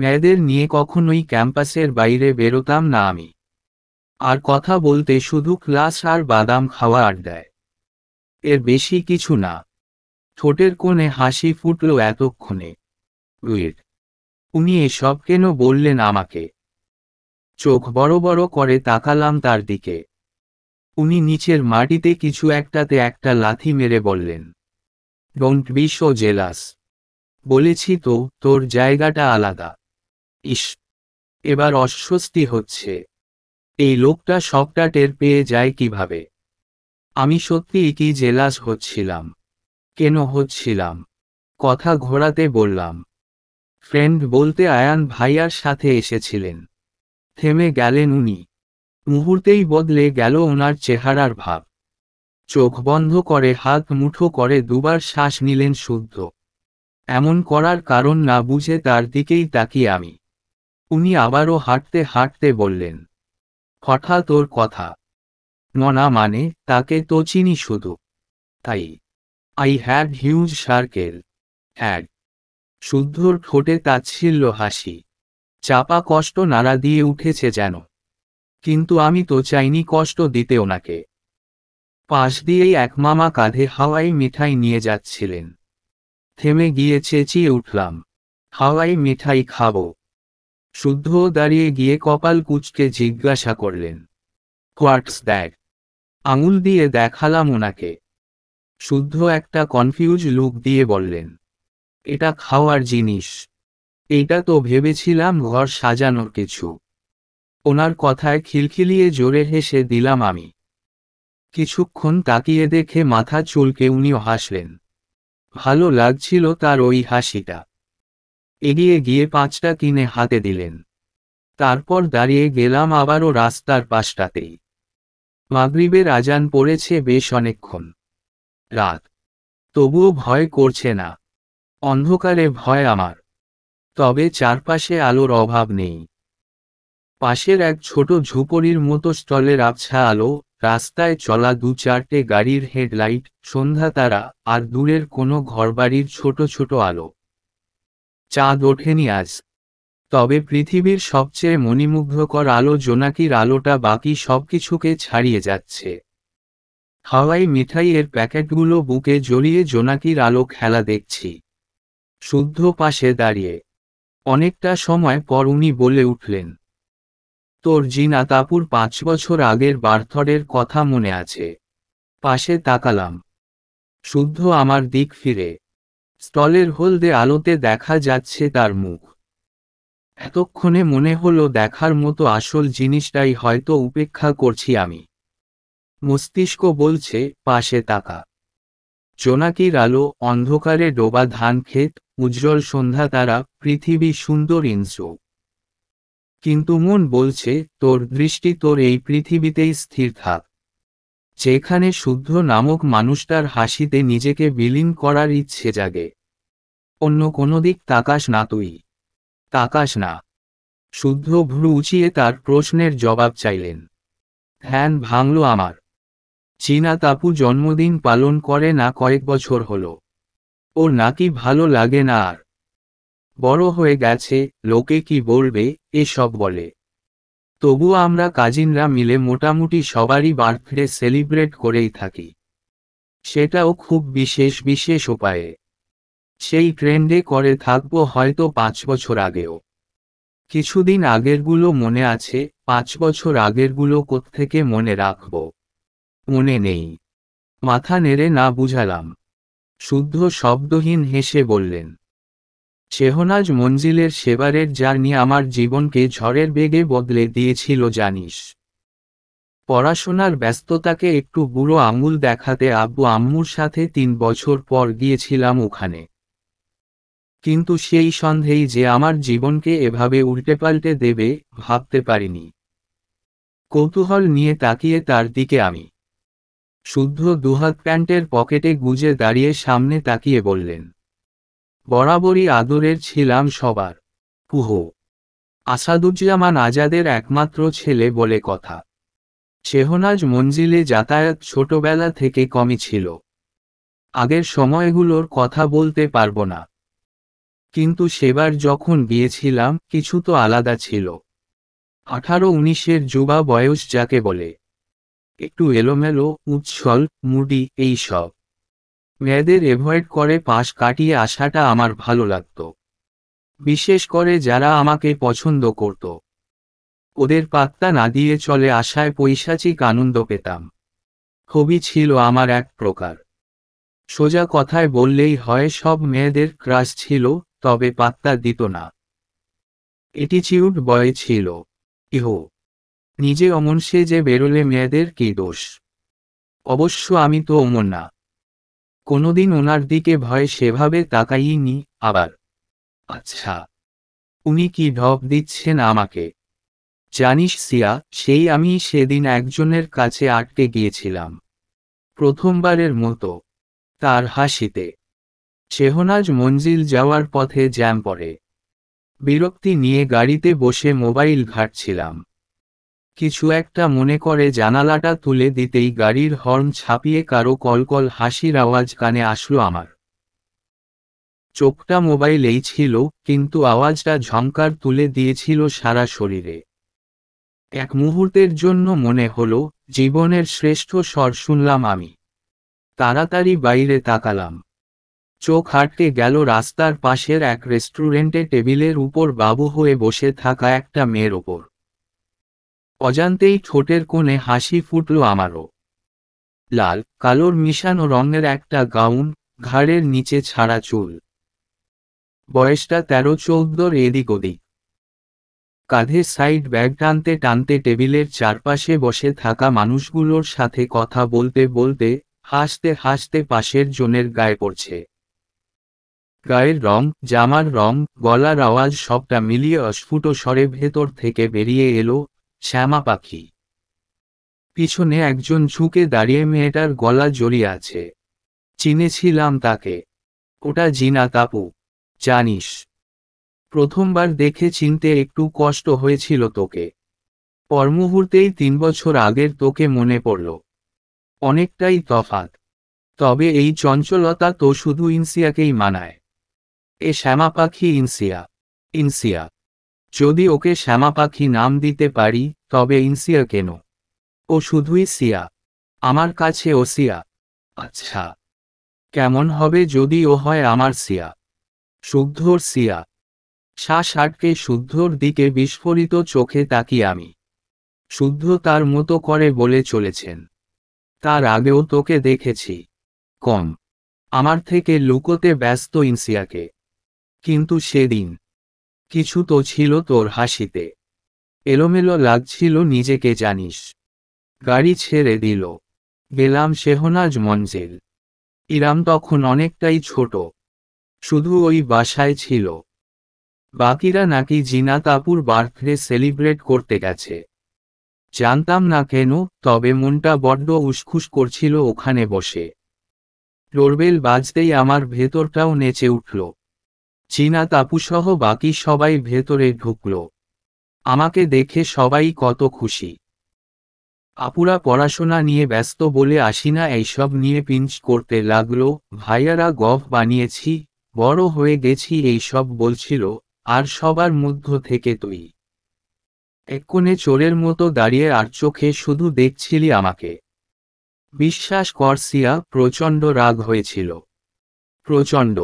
মেয়েদের নিয়ে কখনোই ক্যাম্পাসের বাইরে বেরোতাম না আমি আর কথা বলতে শুধু ক্লাস আর বাদাম খাওয়া আড্ডায় এর বেশি কিছু না ঠোঁটের কোণে হাসি ফুটল এতক্ষণে রুয়ের উনি এসব কেন বললেন আমাকে চোখ বড় বড় করে তাকালাম তার দিকে উনি নিচের মাটিতে কিছু একটাতে একটা লাথি মেরে বললেন ডোন্ট বি সো জেলাস বলেছি তো তোর জায়গাটা আলাদা ইস এবার অস্বস্তি হচ্ছে এই লোকটা সবটা টের পেয়ে যায় কিভাবে আমি সত্যিই কি জেলাস হচ্ছিলাম কেন হচ্ছিলাম কথা ঘোরাতে বললাম ফ্রেন্ড বলতে আয়ান ভাইয়ার সাথে এসেছিলেন থেমে গেলেন উনি মুহূর্তেই বদলে গেল ওনার চেহারার ভাব চোখ বন্ধ করে হাত মুঠো করে দুবার শ্বাস নিলেন শুদ্ধ এমন করার কারণ না বুঝে তার দিকেই তাকিয়ে আমি উনি আবারও হাঁটতে হাঁটতে বললেন হঠাৎ ওর কথা ননা মানে তাকে তো চিনি শুধু তাই I had huge circle had শুদ্ধর ঠোঁটে তাচ্ছিল্য হাসি চাপা কষ্ট নাড়া দিয়ে উঠেছে যেন কিন্তু আমি তো চাইনি কষ্ট দিতে ওনাকে পাশ দিয়েই এক মামা কাঁধে হাওয়াই মিঠাই নিয়ে যাচ্ছিলেন থেমে গিয়ে চেঁচিয়ে উঠলাম হাওয়াই মিঠাই খাব শুদ্ধ দাঁড়িয়ে গিয়ে কপাল কুচকে জিজ্ঞাসা করলেন কোয়ার্টস দেখ আঙুল দিয়ে দেখালাম ওনাকে শুদ্ধ একটা কনফিউজ লুক দিয়ে বললেন এটা খাওয়ার জিনিস এটা তো ভেবেছিলাম ঘর সাজানোর কিছু ওনার কথায় খিলখিলিয়ে জোরে হেসে দিলাম আমি কিছুক্ষণ তাকিয়ে দেখে মাথা চুলকে উনিও হাসলেন ভালো লাগছিল তার ওই হাসিটা এগিয়ে গিয়ে পাঁচটা কিনে হাতে দিলেন তারপর দাঁড়িয়ে গেলাম আবারও রাস্তার পাশটাতেই মাগরিবের আজান পড়েছে বেশ অনেকক্ষণ রাত তবুও ভয় করছে না অন্ধকারে ভয় আমার তবে চারপাশে আলোর অভাব নেই পাশের এক ছোট ঝুপড়ির মতো স্টলের আবছা আলো রাস্তায় চলা দু চারটে গাড়ির হেডলাইট সন্ধ্যা তারা আর দূরের কোনো ঘরবাড়ির ছোট ছোট আলো চাঁদ ওঠেনি আজ তবে পৃথিবীর সবচেয়ে মণিমুগ্ধকর আলো জোনাকির আলোটা বাকি সবকিছুকে ছাড়িয়ে যাচ্ছে হাওয়াই মিঠাইয়ের প্যাকেটগুলো বুকে জড়িয়ে জোনাকির আলো খেলা দেখছি শুদ্ধ পাশে দাঁড়িয়ে অনেকটা সময় পর উনি বলে উঠলেন তোর জিনা তাপুর পাঁচ বছর আগের বার্থডের কথা মনে আছে পাশে তাকালাম শুদ্ধ আমার দিক ফিরে স্টলের হলদে আলোতে দেখা যাচ্ছে তার মুখ এতক্ষণে মনে হলো দেখার মতো আসল জিনিসটাই হয়তো উপেক্ষা করছি আমি মস্তিষ্ক বলছে পাশে তাকা জোনাকির আলো অন্ধকারে ডোবা ধান ক্ষেত উজ্জ্বল সন্ধ্যা তারা পৃথিবী সুন্দর ইন্দ্র কিন্তু মন বলছে তোর দৃষ্টি তোর এই পৃথিবীতেই স্থির থাক যেখানে শুদ্ধ নামক মানুষটার হাসিতে নিজেকে বিলীন করার ইচ্ছে জাগে অন্য কোনো দিক তাকাস না তুই তাকাস না শুদ্ধ ভ্রু উচিয়ে তার প্রশ্নের জবাব চাইলেন ধ্যান ভাঙল আমার চীনা তাপু জন্মদিন পালন করে না কয়েক বছর হল ওর নাকি ভালো লাগে না আর বড় হয়ে গেছে লোকে কি বলবে এসব বলে তবু আমরা কাজিনরা মিলে মোটামুটি সবারই বার্থডে সেলিব্রেট করেই থাকি সেটাও খুব বিশেষ বিশেষ উপায়ে সেই ট্রেন্ডে করে থাকবো হয়তো পাঁচ বছর আগেও কিছুদিন আগেরগুলো মনে আছে পাঁচ বছর আগেরগুলো কোত্থেকে মনে রাখবো মনে নেই মাথা নেড়ে না বুঝালাম শুদ্ধ শব্দহীন হেসে বললেন শেহনাজ মঞ্জিলের সেবারের জার্নি আমার জীবনকে ঝড়ের বেগে বদলে দিয়েছিল জানিস পড়াশোনার ব্যস্ততাকে একটু বুড়ো আঙুল দেখাতে আব্বু আম্মুর সাথে তিন বছর পর গিয়েছিলাম ওখানে কিন্তু সেই সন্দেহেই যে আমার জীবনকে এভাবে উল্টেপাল্টে দেবে ভাবতে পারিনি কৌতূহল নিয়ে তাকিয়ে তার দিকে আমি শুদ্ধ দুহাত প্যান্টের পকেটে গুজে দাঁড়িয়ে সামনে তাকিয়ে বললেন বরাবরই আদরের ছিলাম সবার পুহো আসাদুজ্জামান আজাদের একমাত্র ছেলে বলে কথা শেহনাজ মঞ্জিলে যাতায়াত ছোটবেলা থেকে কমই ছিল আগের সময়গুলোর কথা বলতে পারবো না কিন্তু সেবার যখন গিয়েছিলাম কিছু তো আলাদা ছিল আঠারো উনিশের যুবা বয়স যাকে বলে একটু এলোমেলো উচ্ছল মুডি এই সব মেয়েদের এভয়েড করে পাশ কাটিয়ে আসাটা আমার ভালো লাগত বিশেষ করে যারা আমাকে পছন্দ করত ওদের পাত্তা না দিয়ে চলে আসায় পৈশাচিক আনন্দ পেতাম খুবই ছিল আমার এক প্রকার সোজা কথায় বললেই হয় সব মেয়েদের ক্রাশ ছিল তবে পাত্তা দিত না এটিচিউড বয় ছিল ইহো নিজে অমন সে যে বেরোলে মেয়েদের কি দোষ অবশ্য আমি তো অমন না কোনোদিন ওনার দিকে ভয়ে সেভাবে তাকাইনি আবার আচ্ছা উনি কি ঢপ দিচ্ছেন আমাকে জানিস সিয়া সেই আমি সেদিন একজনের কাছে আটকে গিয়েছিলাম প্রথমবারের মতো তার হাসিতে শেহনাজ মঞ্জিল যাওয়ার পথে জ্যাম পড়ে বিরক্তি নিয়ে গাড়িতে বসে মোবাইল ঘাটছিলাম কিছু একটা মনে করে জানালাটা তুলে দিতেই গাড়ির হর্ন ছাপিয়ে কারো কলকল হাসির আওয়াজ কানে আসলো আমার চোখটা মোবাইলেই ছিল কিন্তু আওয়াজটা ঝংকার তুলে দিয়েছিল সারা শরীরে এক মুহূর্তের জন্য মনে হল জীবনের শ্রেষ্ঠ স্বর শুনলাম আমি তাড়াতাড়ি বাইরে তাকালাম চোখ হাঁটতে গেল রাস্তার পাশের এক রেস্টুরেন্টে টেবিলের উপর বাবু হয়ে বসে থাকা একটা মেয়ের ওপর অজান্তেই ঠোঁটের কোণে হাসি ফুটল আমারও লাল কালোর মিশানো রঙের একটা গাউন ঘাড়ের নিচে ছাড়া চুল বয়সটা তেরো চৌদ্দর এদিক ওদিক কাঁধে সাইড ব্যাগ টানতে টানতে টেবিলের চারপাশে বসে থাকা মানুষগুলোর সাথে কথা বলতে বলতে হাসতে হাসতে পাশের জনের গায়ে পড়ছে গায়ের রং জামার রং গলার আওয়াজ সবটা মিলিয়ে অস্ফুট স্বরে ভেতর থেকে বেরিয়ে এলো শ্যামা পাখি পিছনে একজন ঝুঁকে দাঁড়িয়ে মেয়েটার গলা জড়িয়ে আছে চিনেছিলাম তাকে ওটা জিনা কাপু জানিস প্রথমবার দেখে চিনতে একটু কষ্ট হয়েছিল তোকে পরমুহূর্তেই তিন বছর আগের তোকে মনে পড়ল অনেকটাই তফাত তবে এই চঞ্চলতা তো শুধু ইনসিয়াকেই মানায় এ শ্যামা পাখি ইনসিয়া ইনসিয়া যদি ওকে শ্যামা পাখি নাম দিতে পারি তবে ইনসিয়া কেন ও শুধুই সিয়া আমার কাছে ও সিয়া আচ্ছা কেমন হবে যদি ও হয় আমার সিয়া শুদ্ধর সিয়া শ্বাস আটকে শুদ্ধর দিকে বিস্ফোরিত চোখে তাকি আমি শুদ্ধ তার মতো করে বলে চলেছেন তার আগেও তোকে দেখেছি কম আমার থেকে লুকোতে ব্যস্ত ইনসিয়াকে কিন্তু সেদিন কিছু তো ছিল তোর হাসিতে এলোমেলো লাগছিল নিজেকে জানিস গাড়ি ছেড়ে দিল গেলাম শেহনাজ মঞ্জিল ইরাম তখন অনেকটাই ছোট শুধু ওই বাসায় ছিল বাকিরা নাকি জিনা কাপুর বার্থডে সেলিব্রেট করতে গেছে জানতাম না কেন তবে মনটা বড্ড উসখুস করছিল ওখানে বসে ডোরবেল বাজতেই আমার ভেতরটাও নেচে উঠল চীনা তাপুসহ বাকি সবাই ভেতরে ঢুকল আমাকে দেখে সবাই কত খুশি আপুরা পড়াশোনা নিয়ে ব্যস্ত বলে আসিনা এইসব নিয়ে পিঞ্চ করতে লাগলো ভাইয়ারা গফ বানিয়েছি বড় হয়ে গেছি এইসব বলছিল আর সবার মধ্য থেকে তুই এক্ষণে চোরের মতো দাঁড়িয়ে আর চোখে শুধু দেখছিলি আমাকে বিশ্বাস করসিয়া প্রচণ্ড রাগ হয়েছিল প্রচণ্ড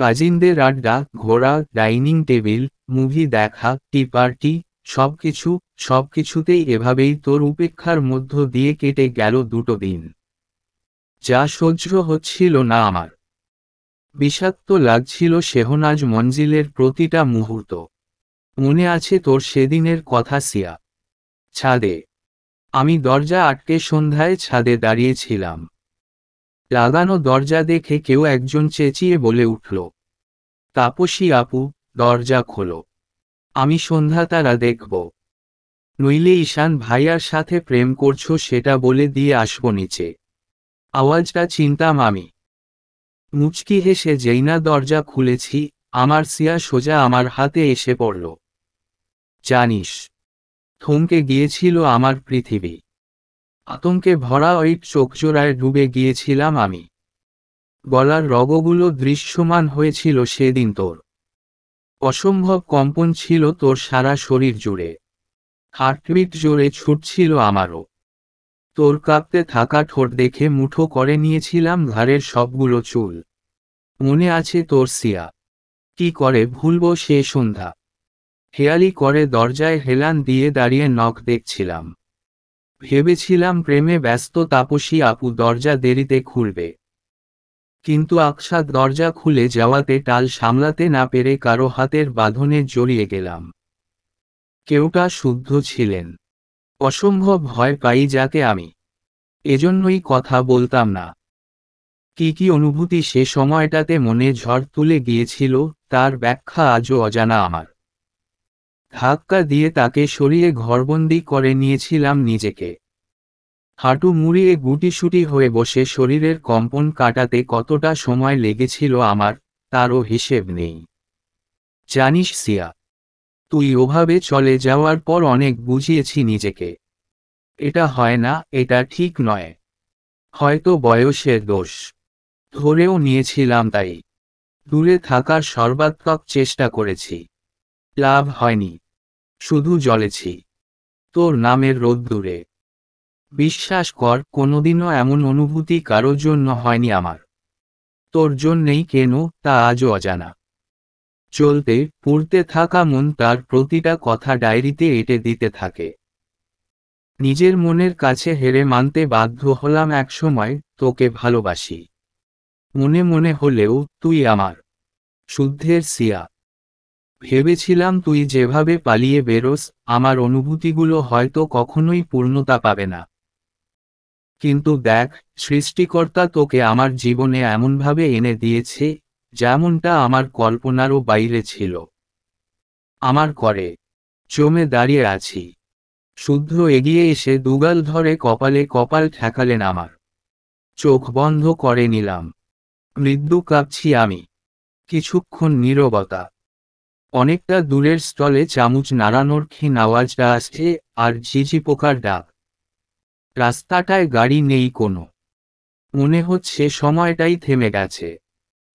কাজিনদের আড্ডা ঘোরা ডাইনিং টেবিল মুভি দেখা টি পার্টি সবকিছু সবকিছুতেই এভাবেই তোর উপেক্ষার মধ্য দিয়ে কেটে গেল দুটো দিন যা সহ্য হচ্ছিল না আমার বিষাক্ত লাগছিল সেহনাজ মঞ্জিলের প্রতিটা মুহূর্ত মনে আছে তোর সেদিনের কথা সিয়া ছাদে আমি দরজা আটকে সন্ধ্যায় ছাদে দাঁড়িয়েছিলাম লাগানো দরজা দেখে কেউ একজন চেঁচিয়ে বলে উঠল তাপসী আপু দরজা খোলো আমি সন্ধ্যা তারা দেখব নইলে ঈশান ভাইয়ার সাথে প্রেম করছো সেটা বলে দিয়ে আসব নিচে আওয়াজটা চিনতাম আমি মুচকি হেসে যেই না দরজা খুলেছি আমার সিয়া সোজা আমার হাতে এসে পড়ল জানিস থমকে গিয়েছিল আমার পৃথিবী আতঙ্কে ভরা ওই চোখজোড়ায় ডুবে গিয়েছিলাম আমি গলার রগগুলো দৃশ্যমান হয়েছিল সেদিন তোর অসম্ভব কম্পন ছিল তোর সারা শরীর জুড়ে হার্টবিট জোরে ছুটছিল আমারও তোর কাঁপতে থাকা ঠোঁট দেখে মুঠো করে নিয়েছিলাম ঘাড়ের সবগুলো চুল মনে আছে তোর সিয়া কি করে ভুলব সে সন্ধ্যা হেয়ালি করে দরজায় হেলান দিয়ে দাঁড়িয়ে নখ দেখছিলাম ভেবেছিলাম প্রেমে ব্যস্ত তাপসী আপু দরজা দেরিতে খুলবে কিন্তু আকসাদ দরজা খুলে যাওয়াতে টাল সামলাতে না পেরে কারো হাতের বাঁধনে জড়িয়ে গেলাম কেউটা শুদ্ধ ছিলেন অসম্ভব ভয় পাই যাকে আমি এজন্যই কথা বলতাম না কি কি অনুভূতি সে সময়টাতে মনে ঝড় তুলে গিয়েছিল তার ব্যাখ্যা আজও অজানা আমার ধাক্কা দিয়ে তাকে সরিয়ে ঘরবন্দি করে নিয়েছিলাম নিজেকে হাঁটু মুড়িয়ে গুটিসুটি হয়ে বসে শরীরের কম্পন কাটাতে কতটা সময় লেগেছিল আমার তারও হিসেব নেই জানিস সিয়া তুই ওভাবে চলে যাওয়ার পর অনেক বুঝিয়েছি নিজেকে এটা হয় না এটা ঠিক নয় হয়তো বয়সের দোষ ধরেও নিয়েছিলাম তাই দূরে থাকার সর্বাত্মক চেষ্টা করেছি লাভ হয়নি শুধু জ্বলেছি তোর নামের রোদ্দুরে বিশ্বাস কর কোনোদিনও এমন অনুভূতি কারোর জন্য হয়নি আমার তোর জন্যেই কেন তা আজও অজানা চলতে পড়তে থাকা মন তার প্রতিটা কথা ডায়েরিতে এঁটে দিতে থাকে নিজের মনের কাছে হেরে মানতে বাধ্য হলাম এক সময় তোকে ভালোবাসি মনে মনে হলেও তুই আমার শুদ্ধের সিয়া ভেবেছিলাম তুই যেভাবে পালিয়ে বেরোস আমার অনুভূতিগুলো হয়তো কখনোই পূর্ণতা পাবে না কিন্তু দেখ সৃষ্টিকর্তা তোকে আমার জীবনে এমনভাবে এনে দিয়েছে যেমনটা আমার কল্পনারও বাইরে ছিল আমার করে জমে দাঁড়িয়ে আছি শুদ্ধ এগিয়ে এসে দুগাল ধরে কপালে কপাল ঠেকালেন আমার চোখ বন্ধ করে নিলাম মৃদু কাঁপছি আমি কিছুক্ষণ নীরবতা অনেকটা দূরের স্টলে চামুচ নাড়ানোর ক্ষীণ আওয়াজটা আসছে আর ঝিঝি পোকার ডাক রাস্তাটায় গাড়ি নেই কোনো মনে হচ্ছে সময়টাই থেমে গেছে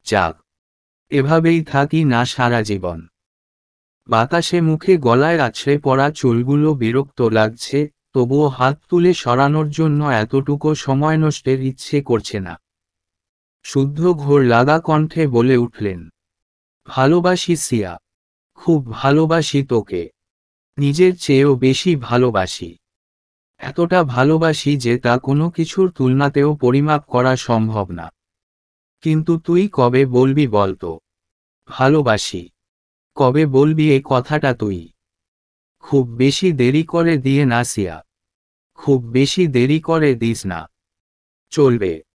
যাক এভাবেই থাকি না সারা জীবন বাতাসে মুখে গলায় আছড়ে পড়া চুলগুলো বিরক্ত লাগছে তবুও হাত তুলে সরানোর জন্য এতটুকু সময় নষ্টের ইচ্ছে করছে না শুদ্ধ ঘোর লাগা কণ্ঠে বলে উঠলেন ভালোবাসি সিয়া খুব ভালোবাসি তোকে নিজের চেয়েও বেশি ভালোবাসি এতটা ভালোবাসি যে তা কোনো কিছুর তুলনাতেও পরিমাপ করা সম্ভব না কিন্তু তুই কবে বলবি বলতো ভালোবাসি কবে বলবি এ কথাটা তুই খুব বেশি দেরি করে দিয়ে নাসিয়া খুব বেশি দেরি করে দিস না চলবে